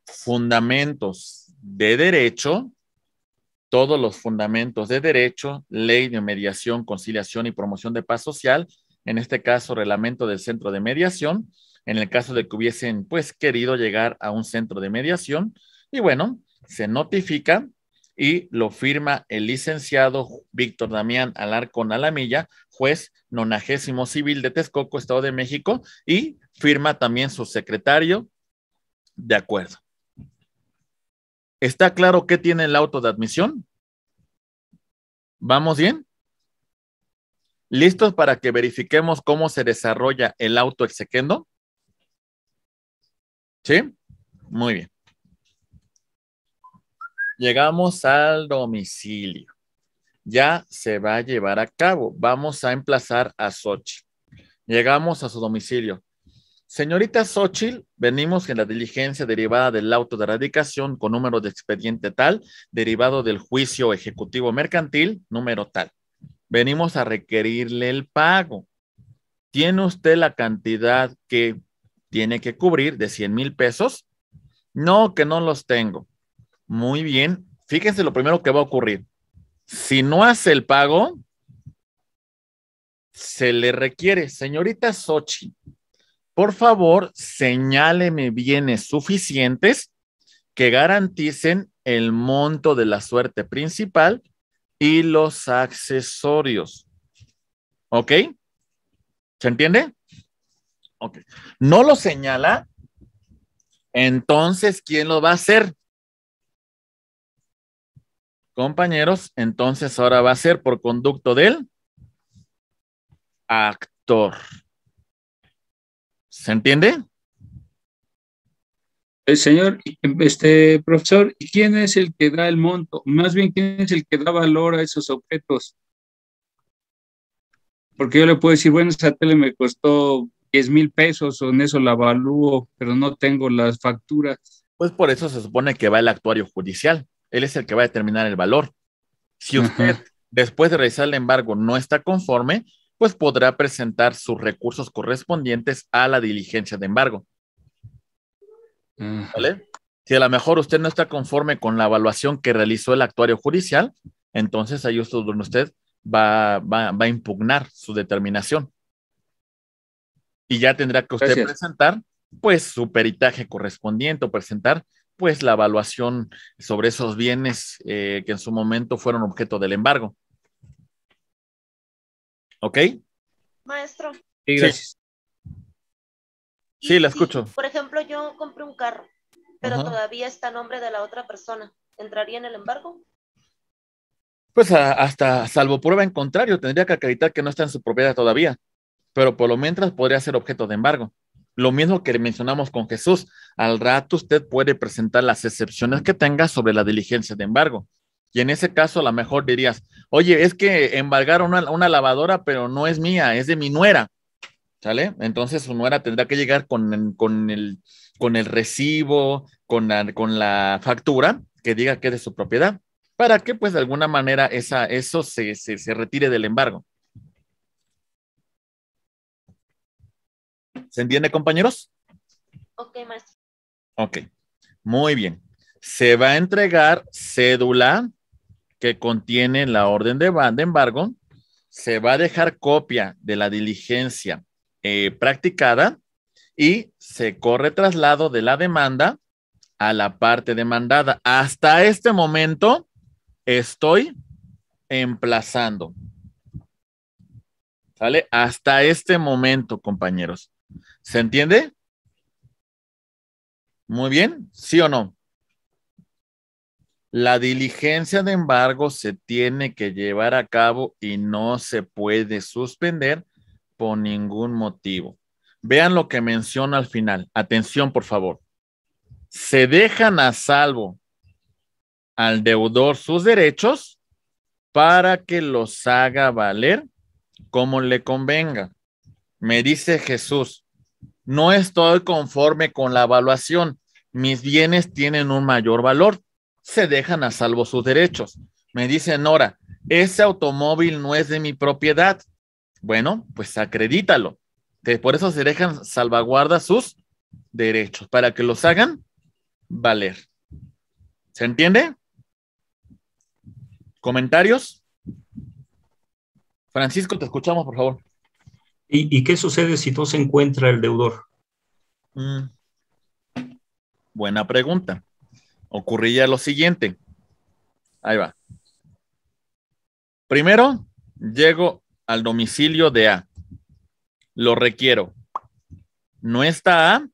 Speaker 1: Fundamentos de derecho, todos los fundamentos de derecho, ley de mediación, conciliación y promoción de paz social, en este caso reglamento del centro de mediación, en el caso de que hubiesen pues querido llegar a un centro de mediación, y bueno, se notifica y lo firma el licenciado Víctor Damián Alarcón Alamilla, juez nonagésimo civil de Texcoco, Estado de México, y firma también su secretario de acuerdo. ¿Está claro qué tiene el auto de admisión? ¿Vamos bien? ¿Listos para que verifiquemos cómo se desarrolla el auto exequendo? ¿Sí? Muy bien. Llegamos al domicilio. Ya se va a llevar a cabo. Vamos a emplazar a Xochitl. Llegamos a su domicilio. Señorita Xochitl, venimos en la diligencia derivada del auto de erradicación con número de expediente tal, derivado del juicio ejecutivo mercantil, número tal. Venimos a requerirle el pago. ¿Tiene usted la cantidad que tiene que cubrir de 100 mil pesos? No, que no los tengo. Muy bien. Fíjense lo primero que va a ocurrir. Si no hace el pago, se le requiere, señorita Sochi, por favor, señáleme bienes suficientes que garanticen el monto de la suerte principal y los accesorios. ¿Ok? ¿Se entiende? Ok. No lo señala, entonces, ¿quién lo va a hacer? compañeros, entonces ahora va a ser por conducto del actor. ¿Se entiende?
Speaker 2: El señor, este profesor, ¿quién es el que da el monto? Más bien, ¿quién es el que da valor a esos objetos?
Speaker 1: Porque yo le puedo decir, bueno, esa tele me costó 10 mil pesos o en eso la evalúo, pero no tengo las facturas. Pues por eso se supone que va el actuario judicial él es el que va a determinar el valor. Si usted, después de realizar el embargo, no está conforme, pues podrá presentar sus recursos correspondientes a la diligencia de embargo. ¿Vale? Si a lo mejor usted no está conforme con la evaluación que realizó el actuario judicial, entonces ahí usted, usted va, a impugnar su determinación. Y ya tendrá que usted presentar, pues, su peritaje correspondiente o presentar pues la evaluación sobre esos bienes eh, que en su momento fueron objeto del embargo. ¿Ok? Maestro. Sí, la escucho. por
Speaker 3: ejemplo, yo compré un carro, pero todavía está a nombre de la otra persona. ¿Entraría en el embargo?
Speaker 1: Pues hasta salvo prueba en contrario, tendría que acreditar que no está en su propiedad todavía, pero por lo mientras podría ser objeto de embargo lo mismo que mencionamos con Jesús, al rato usted puede presentar las excepciones que tenga sobre la diligencia de embargo. Y en ese caso, a lo mejor dirías, oye, es que embargaron una, lavadora, pero no es mía, es de mi nuera. ¿Sale? Entonces su nuera tendrá que llegar con, el, con el recibo, con la, con la factura que diga que es de su propiedad, para que pues de alguna manera eso se retire del embargo. ¿Se entiende, compañeros?
Speaker 2: Ok,
Speaker 3: maestro.
Speaker 1: Ok, muy bien. Se va a entregar cédula que contiene la orden de, de embargo. Se va a dejar copia de la diligencia eh, practicada y se corre traslado de la demanda a la parte demandada. Hasta este momento estoy emplazando. ¿Sale? Hasta este momento, compañeros. ¿Se entiende? Muy bien, ¿sí o no? La diligencia de embargo se tiene que llevar a cabo y no se puede suspender por ningún motivo. Vean lo que menciona al final. Atención, por favor. Se dejan a salvo al deudor sus derechos para que los haga valer como le convenga. Me dice Jesús, no estoy conforme con la evaluación, mis bienes tienen un mayor valor, se dejan a salvo sus derechos. Me dicen Nora, ese automóvil no es de mi propiedad. Bueno, pues acredítalo. Por eso se dejan salvaguarda sus derechos, para que los hagan valer. ¿Se entiende? ¿Comentarios? Francisco, te escuchamos, por favor. ¿Y, qué sucede si no se encuentra el deudor? Mm. Buena pregunta. Ocurriría lo siguiente. Ahí va. Primero, llego al domicilio de A. Lo requiero. No está A,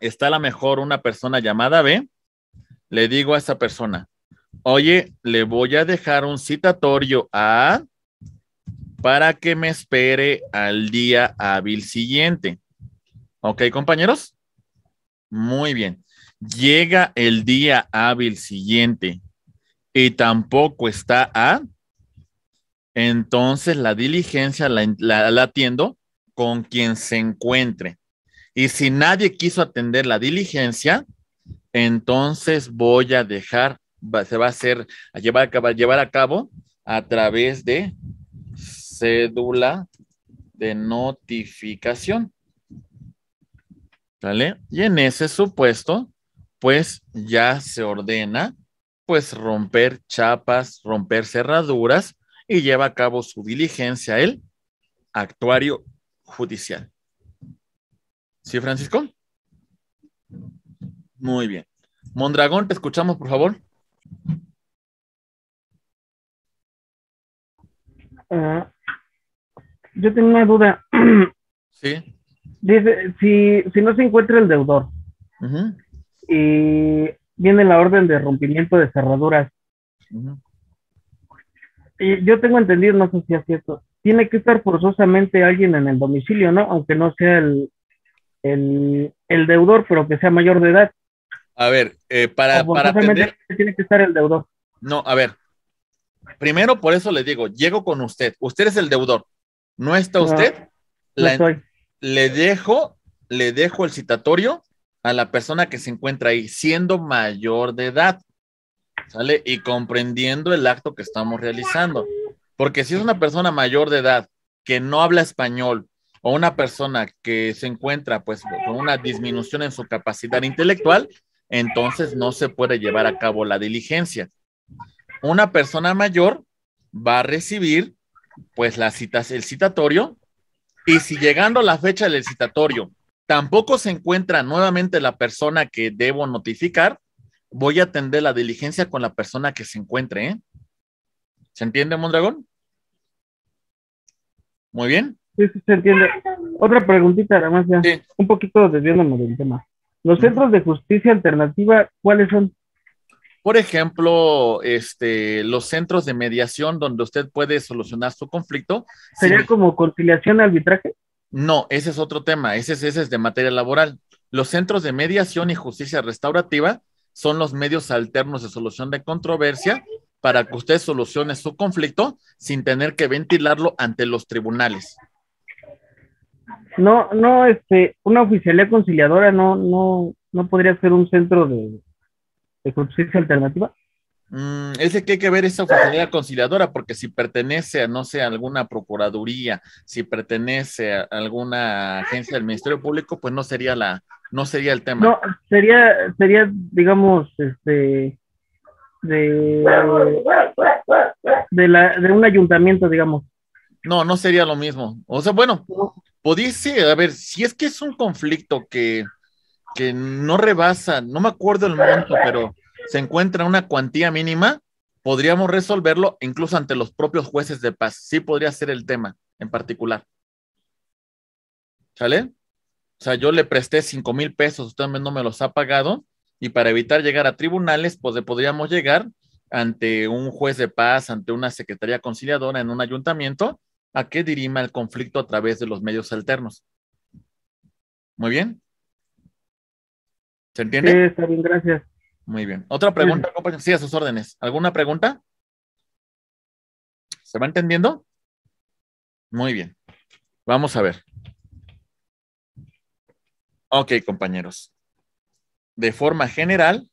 Speaker 1: está a lo mejor una persona llamada B. Le digo a esa persona, oye, le voy a dejar un citatorio a A para que me espere al día hábil siguiente. ¿Ok, compañeros? Muy bien. Llega el día hábil siguiente y tampoco está a, entonces la diligencia la, atiendo con quien se encuentre. Y si nadie quiso atender la diligencia, entonces voy a dejar, se va a hacer, a llevar a llevar a cabo a través de cédula de notificación. ¿Vale? Y en ese supuesto, pues ya se ordena, pues romper chapas, romper cerraduras y lleva a cabo su diligencia el actuario judicial. ¿Sí, Francisco? Muy bien. Mondragón, te escuchamos, por favor.
Speaker 2: Ah, yo
Speaker 3: tengo una duda. Sí. Dice, si, no se encuentra el deudor y viene la orden de rompimiento de cerraduras, y yo tengo entendido, no sé si es cierto, tiene que estar forzosamente alguien en el domicilio, ¿no? Aunque no sea el, deudor, pero que sea mayor de edad.
Speaker 1: A ver, eh, para, para Tiene
Speaker 3: que estar el deudor.
Speaker 1: No, a ver. Primero, por eso le digo, llego con usted. Usted es el deudor. ¿No está usted? Le dejo, le dejo el citatorio a la persona que se encuentra ahí, siendo mayor de edad, ¿sale? Y comprendiendo el acto que estamos realizando. Porque si es una persona mayor de edad que no habla español o una persona que se encuentra pues con una disminución en su capacidad intelectual, entonces no se puede llevar a cabo la diligencia. Una persona mayor va a recibir pues la citas, el citatorio. Y si llegando a la fecha del citatorio tampoco se encuentra nuevamente la persona que debo notificar, voy a atender la diligencia con la persona que se encuentre. ¿eh? ¿Se entiende, Mondragón?
Speaker 3: Muy bien. Sí, sí, se entiende. Otra preguntita, además, ya. Sí. Un poquito desviándonos del tema. Los centros de justicia alternativa, ¿cuáles son?
Speaker 1: Por ejemplo, este, los centros de mediación donde usted puede solucionar su conflicto. ¿Sería como conciliación arbitraje? No, ese es otro tema, ese es, ese es de materia laboral. Los centros de mediación y justicia restaurativa son los medios alternos de solución de controversia para que usted solucione su conflicto sin tener que ventilarlo ante los tribunales.
Speaker 3: No, no, este, una oficialía conciliadora no, no, no podría ser un centro de, alternativa? Mm,
Speaker 1: es de que hay que ver esa oportunidad conciliadora, porque si pertenece a, no sé, alguna procuraduría, si pertenece a alguna agencia del Ministerio Público, pues no sería la, no sería el tema. No,
Speaker 3: sería, sería, digamos, este, de, de, la, de un ayuntamiento, digamos.
Speaker 1: No, no sería lo mismo. O sea, bueno, ser, a ver, si es que es un conflicto que que no rebasa, no me acuerdo el monto, pero se encuentra una cuantía mínima, podríamos resolverlo incluso ante los propios jueces de paz. Sí podría ser el tema en particular. ¿Sale? O sea, yo le presté cinco mil pesos, usted no me los ha pagado, y para evitar llegar a tribunales, pues podríamos llegar ante un juez de paz, ante una secretaría conciliadora en un ayuntamiento, a que dirima el conflicto a través de los medios alternos. Muy bien. ¿Se entiende? Sí, está bien, gracias. Muy bien. ¿Otra pregunta, compañeros. Sí, a sus órdenes. ¿Alguna pregunta? ¿Se va entendiendo? Muy bien. Vamos a ver. Ok, compañeros. De forma general,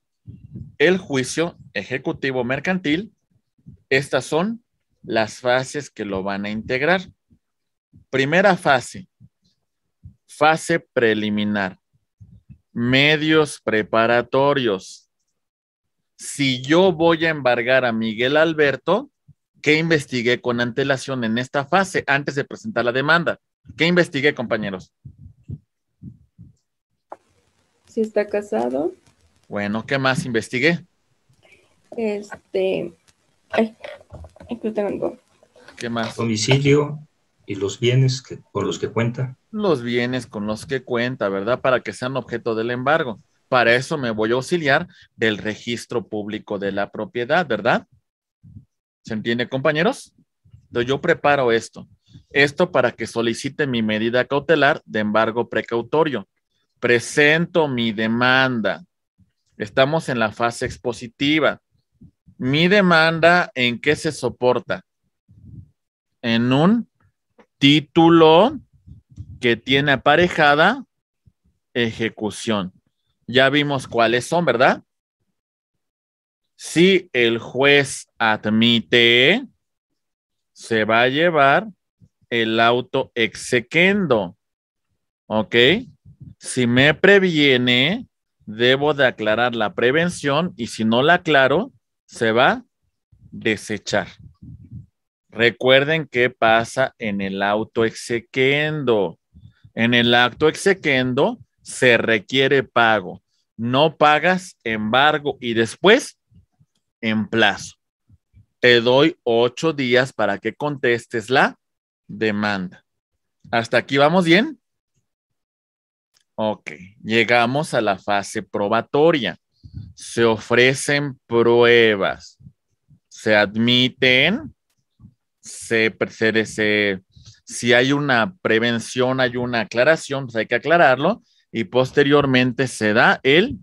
Speaker 1: el juicio ejecutivo mercantil, estas son las fases que lo van a integrar. Primera fase, fase preliminar medios preparatorios. Si yo voy a embargar a Miguel Alberto, ¿qué investigué con antelación en esta fase antes de presentar la demanda? ¿Qué investigué, compañeros?
Speaker 3: Si está casado.
Speaker 1: Bueno, ¿qué más investigué?
Speaker 3: Este. Ay, aquí tengo.
Speaker 1: ¿Qué más? y los bienes
Speaker 3: que, con los que cuenta.
Speaker 1: Los bienes con los que cuenta, ¿verdad? Para que sean objeto del embargo. Para eso me voy a auxiliar del registro público de la propiedad, ¿verdad? ¿Se entiende, compañeros? Entonces yo preparo esto. Esto para que solicite mi medida cautelar de embargo precautorio. Presento mi demanda. Estamos en la fase expositiva. Mi demanda, ¿en qué se soporta? En un Título que tiene aparejada ejecución. Ya vimos cuáles son, ¿verdad? Si el juez admite, se va a llevar el auto exequendo. ¿Ok? Si me previene, debo de aclarar la prevención y si no la aclaro, se va a desechar. Recuerden qué pasa en el auto exequendo. En el acto exequendo se requiere pago. No pagas embargo y después en plazo. Te doy ocho días para que contestes la demanda. ¿Hasta aquí vamos bien? Ok, llegamos a la fase probatoria. Se ofrecen pruebas. Se admiten se, si hay una prevención, hay una aclaración, pues hay que aclararlo y posteriormente se da el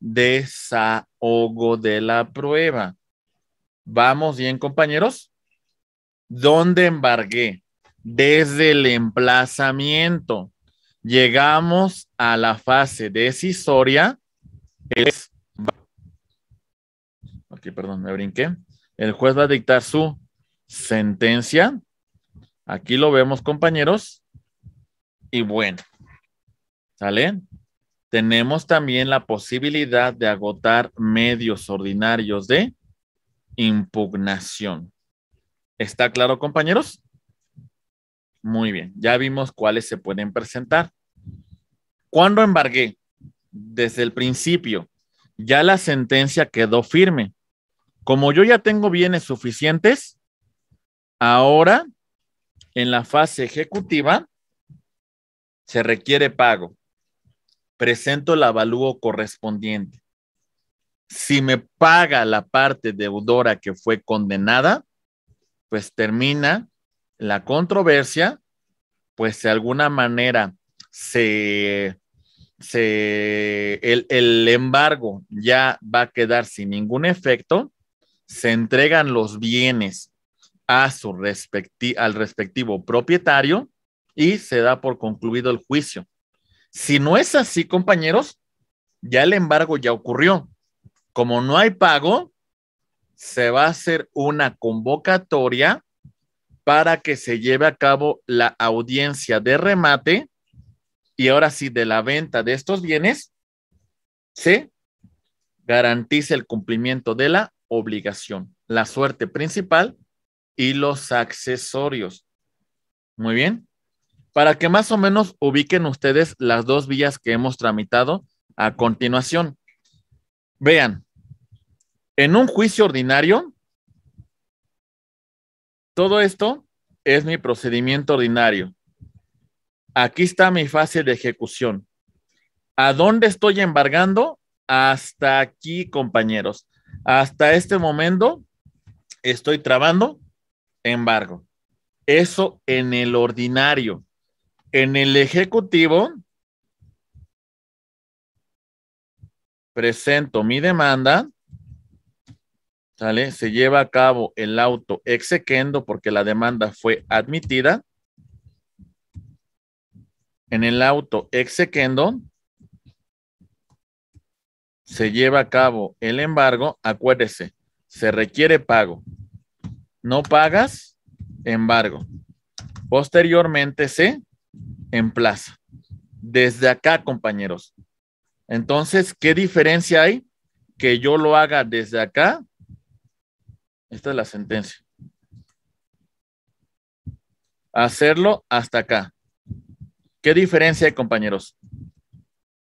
Speaker 1: desahogo de la prueba. ¿Vamos bien, compañeros? ¿Dónde embargué? Desde el emplazamiento. Llegamos a la fase decisoria. Es... Aquí, perdón, me brinqué. El juez va a dictar su sentencia. Aquí lo vemos, compañeros. Y bueno, ¿sale? Tenemos también la posibilidad de agotar medios ordinarios de impugnación. ¿Está claro, compañeros? Muy bien, ya vimos cuáles se pueden presentar. ¿Cuándo embargué? Desde el principio, ya la sentencia quedó firme. Como yo ya tengo bienes suficientes, Ahora, en la fase ejecutiva, se requiere pago. Presento el avalúo correspondiente. Si me paga la parte deudora que fue condenada, pues termina la controversia, pues de alguna manera se, el, el embargo ya va a quedar sin ningún efecto, se entregan los bienes a su al respectivo propietario y se da por concluido el juicio. Si no es así, compañeros, ya el embargo ya ocurrió. Como no hay pago, se va a hacer una convocatoria para que se lleve a cabo la audiencia de remate y ahora sí de la venta de estos bienes, se garantice el cumplimiento de la obligación. La suerte principal y los accesorios. Muy bien. Para que más o menos ubiquen ustedes las dos vías que hemos tramitado a continuación. Vean, en un juicio ordinario, todo esto es mi procedimiento ordinario. Aquí está mi fase de ejecución. ¿A dónde estoy embargando? Hasta aquí, compañeros. Hasta este momento estoy trabando embargo, eso en el ordinario. En el ejecutivo, presento mi demanda, ¿sale? Se lleva a cabo el auto exequendo porque la demanda fue admitida. En el auto exequendo, se lleva a cabo el embargo, acuérdese, se requiere pago no pagas, embargo. Posteriormente se emplaza. Desde acá, compañeros. Entonces, ¿qué diferencia hay que yo lo haga desde acá? Esta es la sentencia. Hacerlo hasta acá. ¿Qué diferencia hay, compañeros?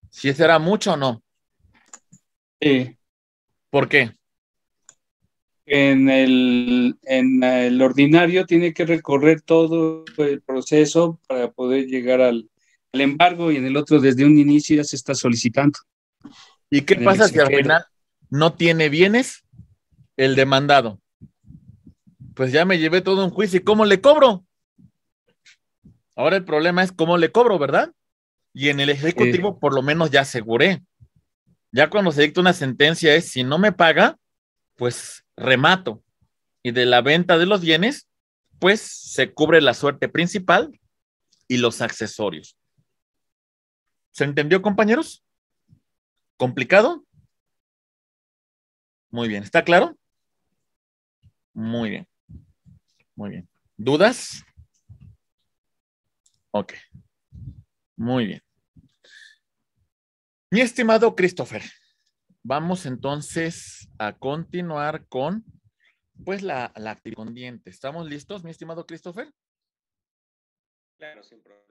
Speaker 1: ¿Si será mucho o no? Sí. ¿Por qué?
Speaker 3: en el, ordinario tiene que recorrer todo el proceso para poder llegar al, embargo y en el otro desde un inicio ya se está solicitando. ¿Y qué pasa si al final
Speaker 1: no tiene bienes el demandado? Pues ya me llevé todo un juicio y ¿cómo le cobro? Ahora el problema es cómo le cobro, ¿verdad? Y en el ejecutivo por lo menos ya aseguré. Ya cuando se dicta una sentencia es si no me paga, pues remato y de la venta de los bienes, pues se cubre la suerte principal y los accesorios. ¿Se entendió, compañeros?
Speaker 2: ¿Complicado? Muy bien, ¿está claro? Muy bien. Muy bien. ¿Dudas?
Speaker 1: Ok. Muy bien. Mi estimado Christopher, Vamos entonces a continuar con pues la, la ¿Estamos listos, mi estimado Christopher? Claro, sin problema.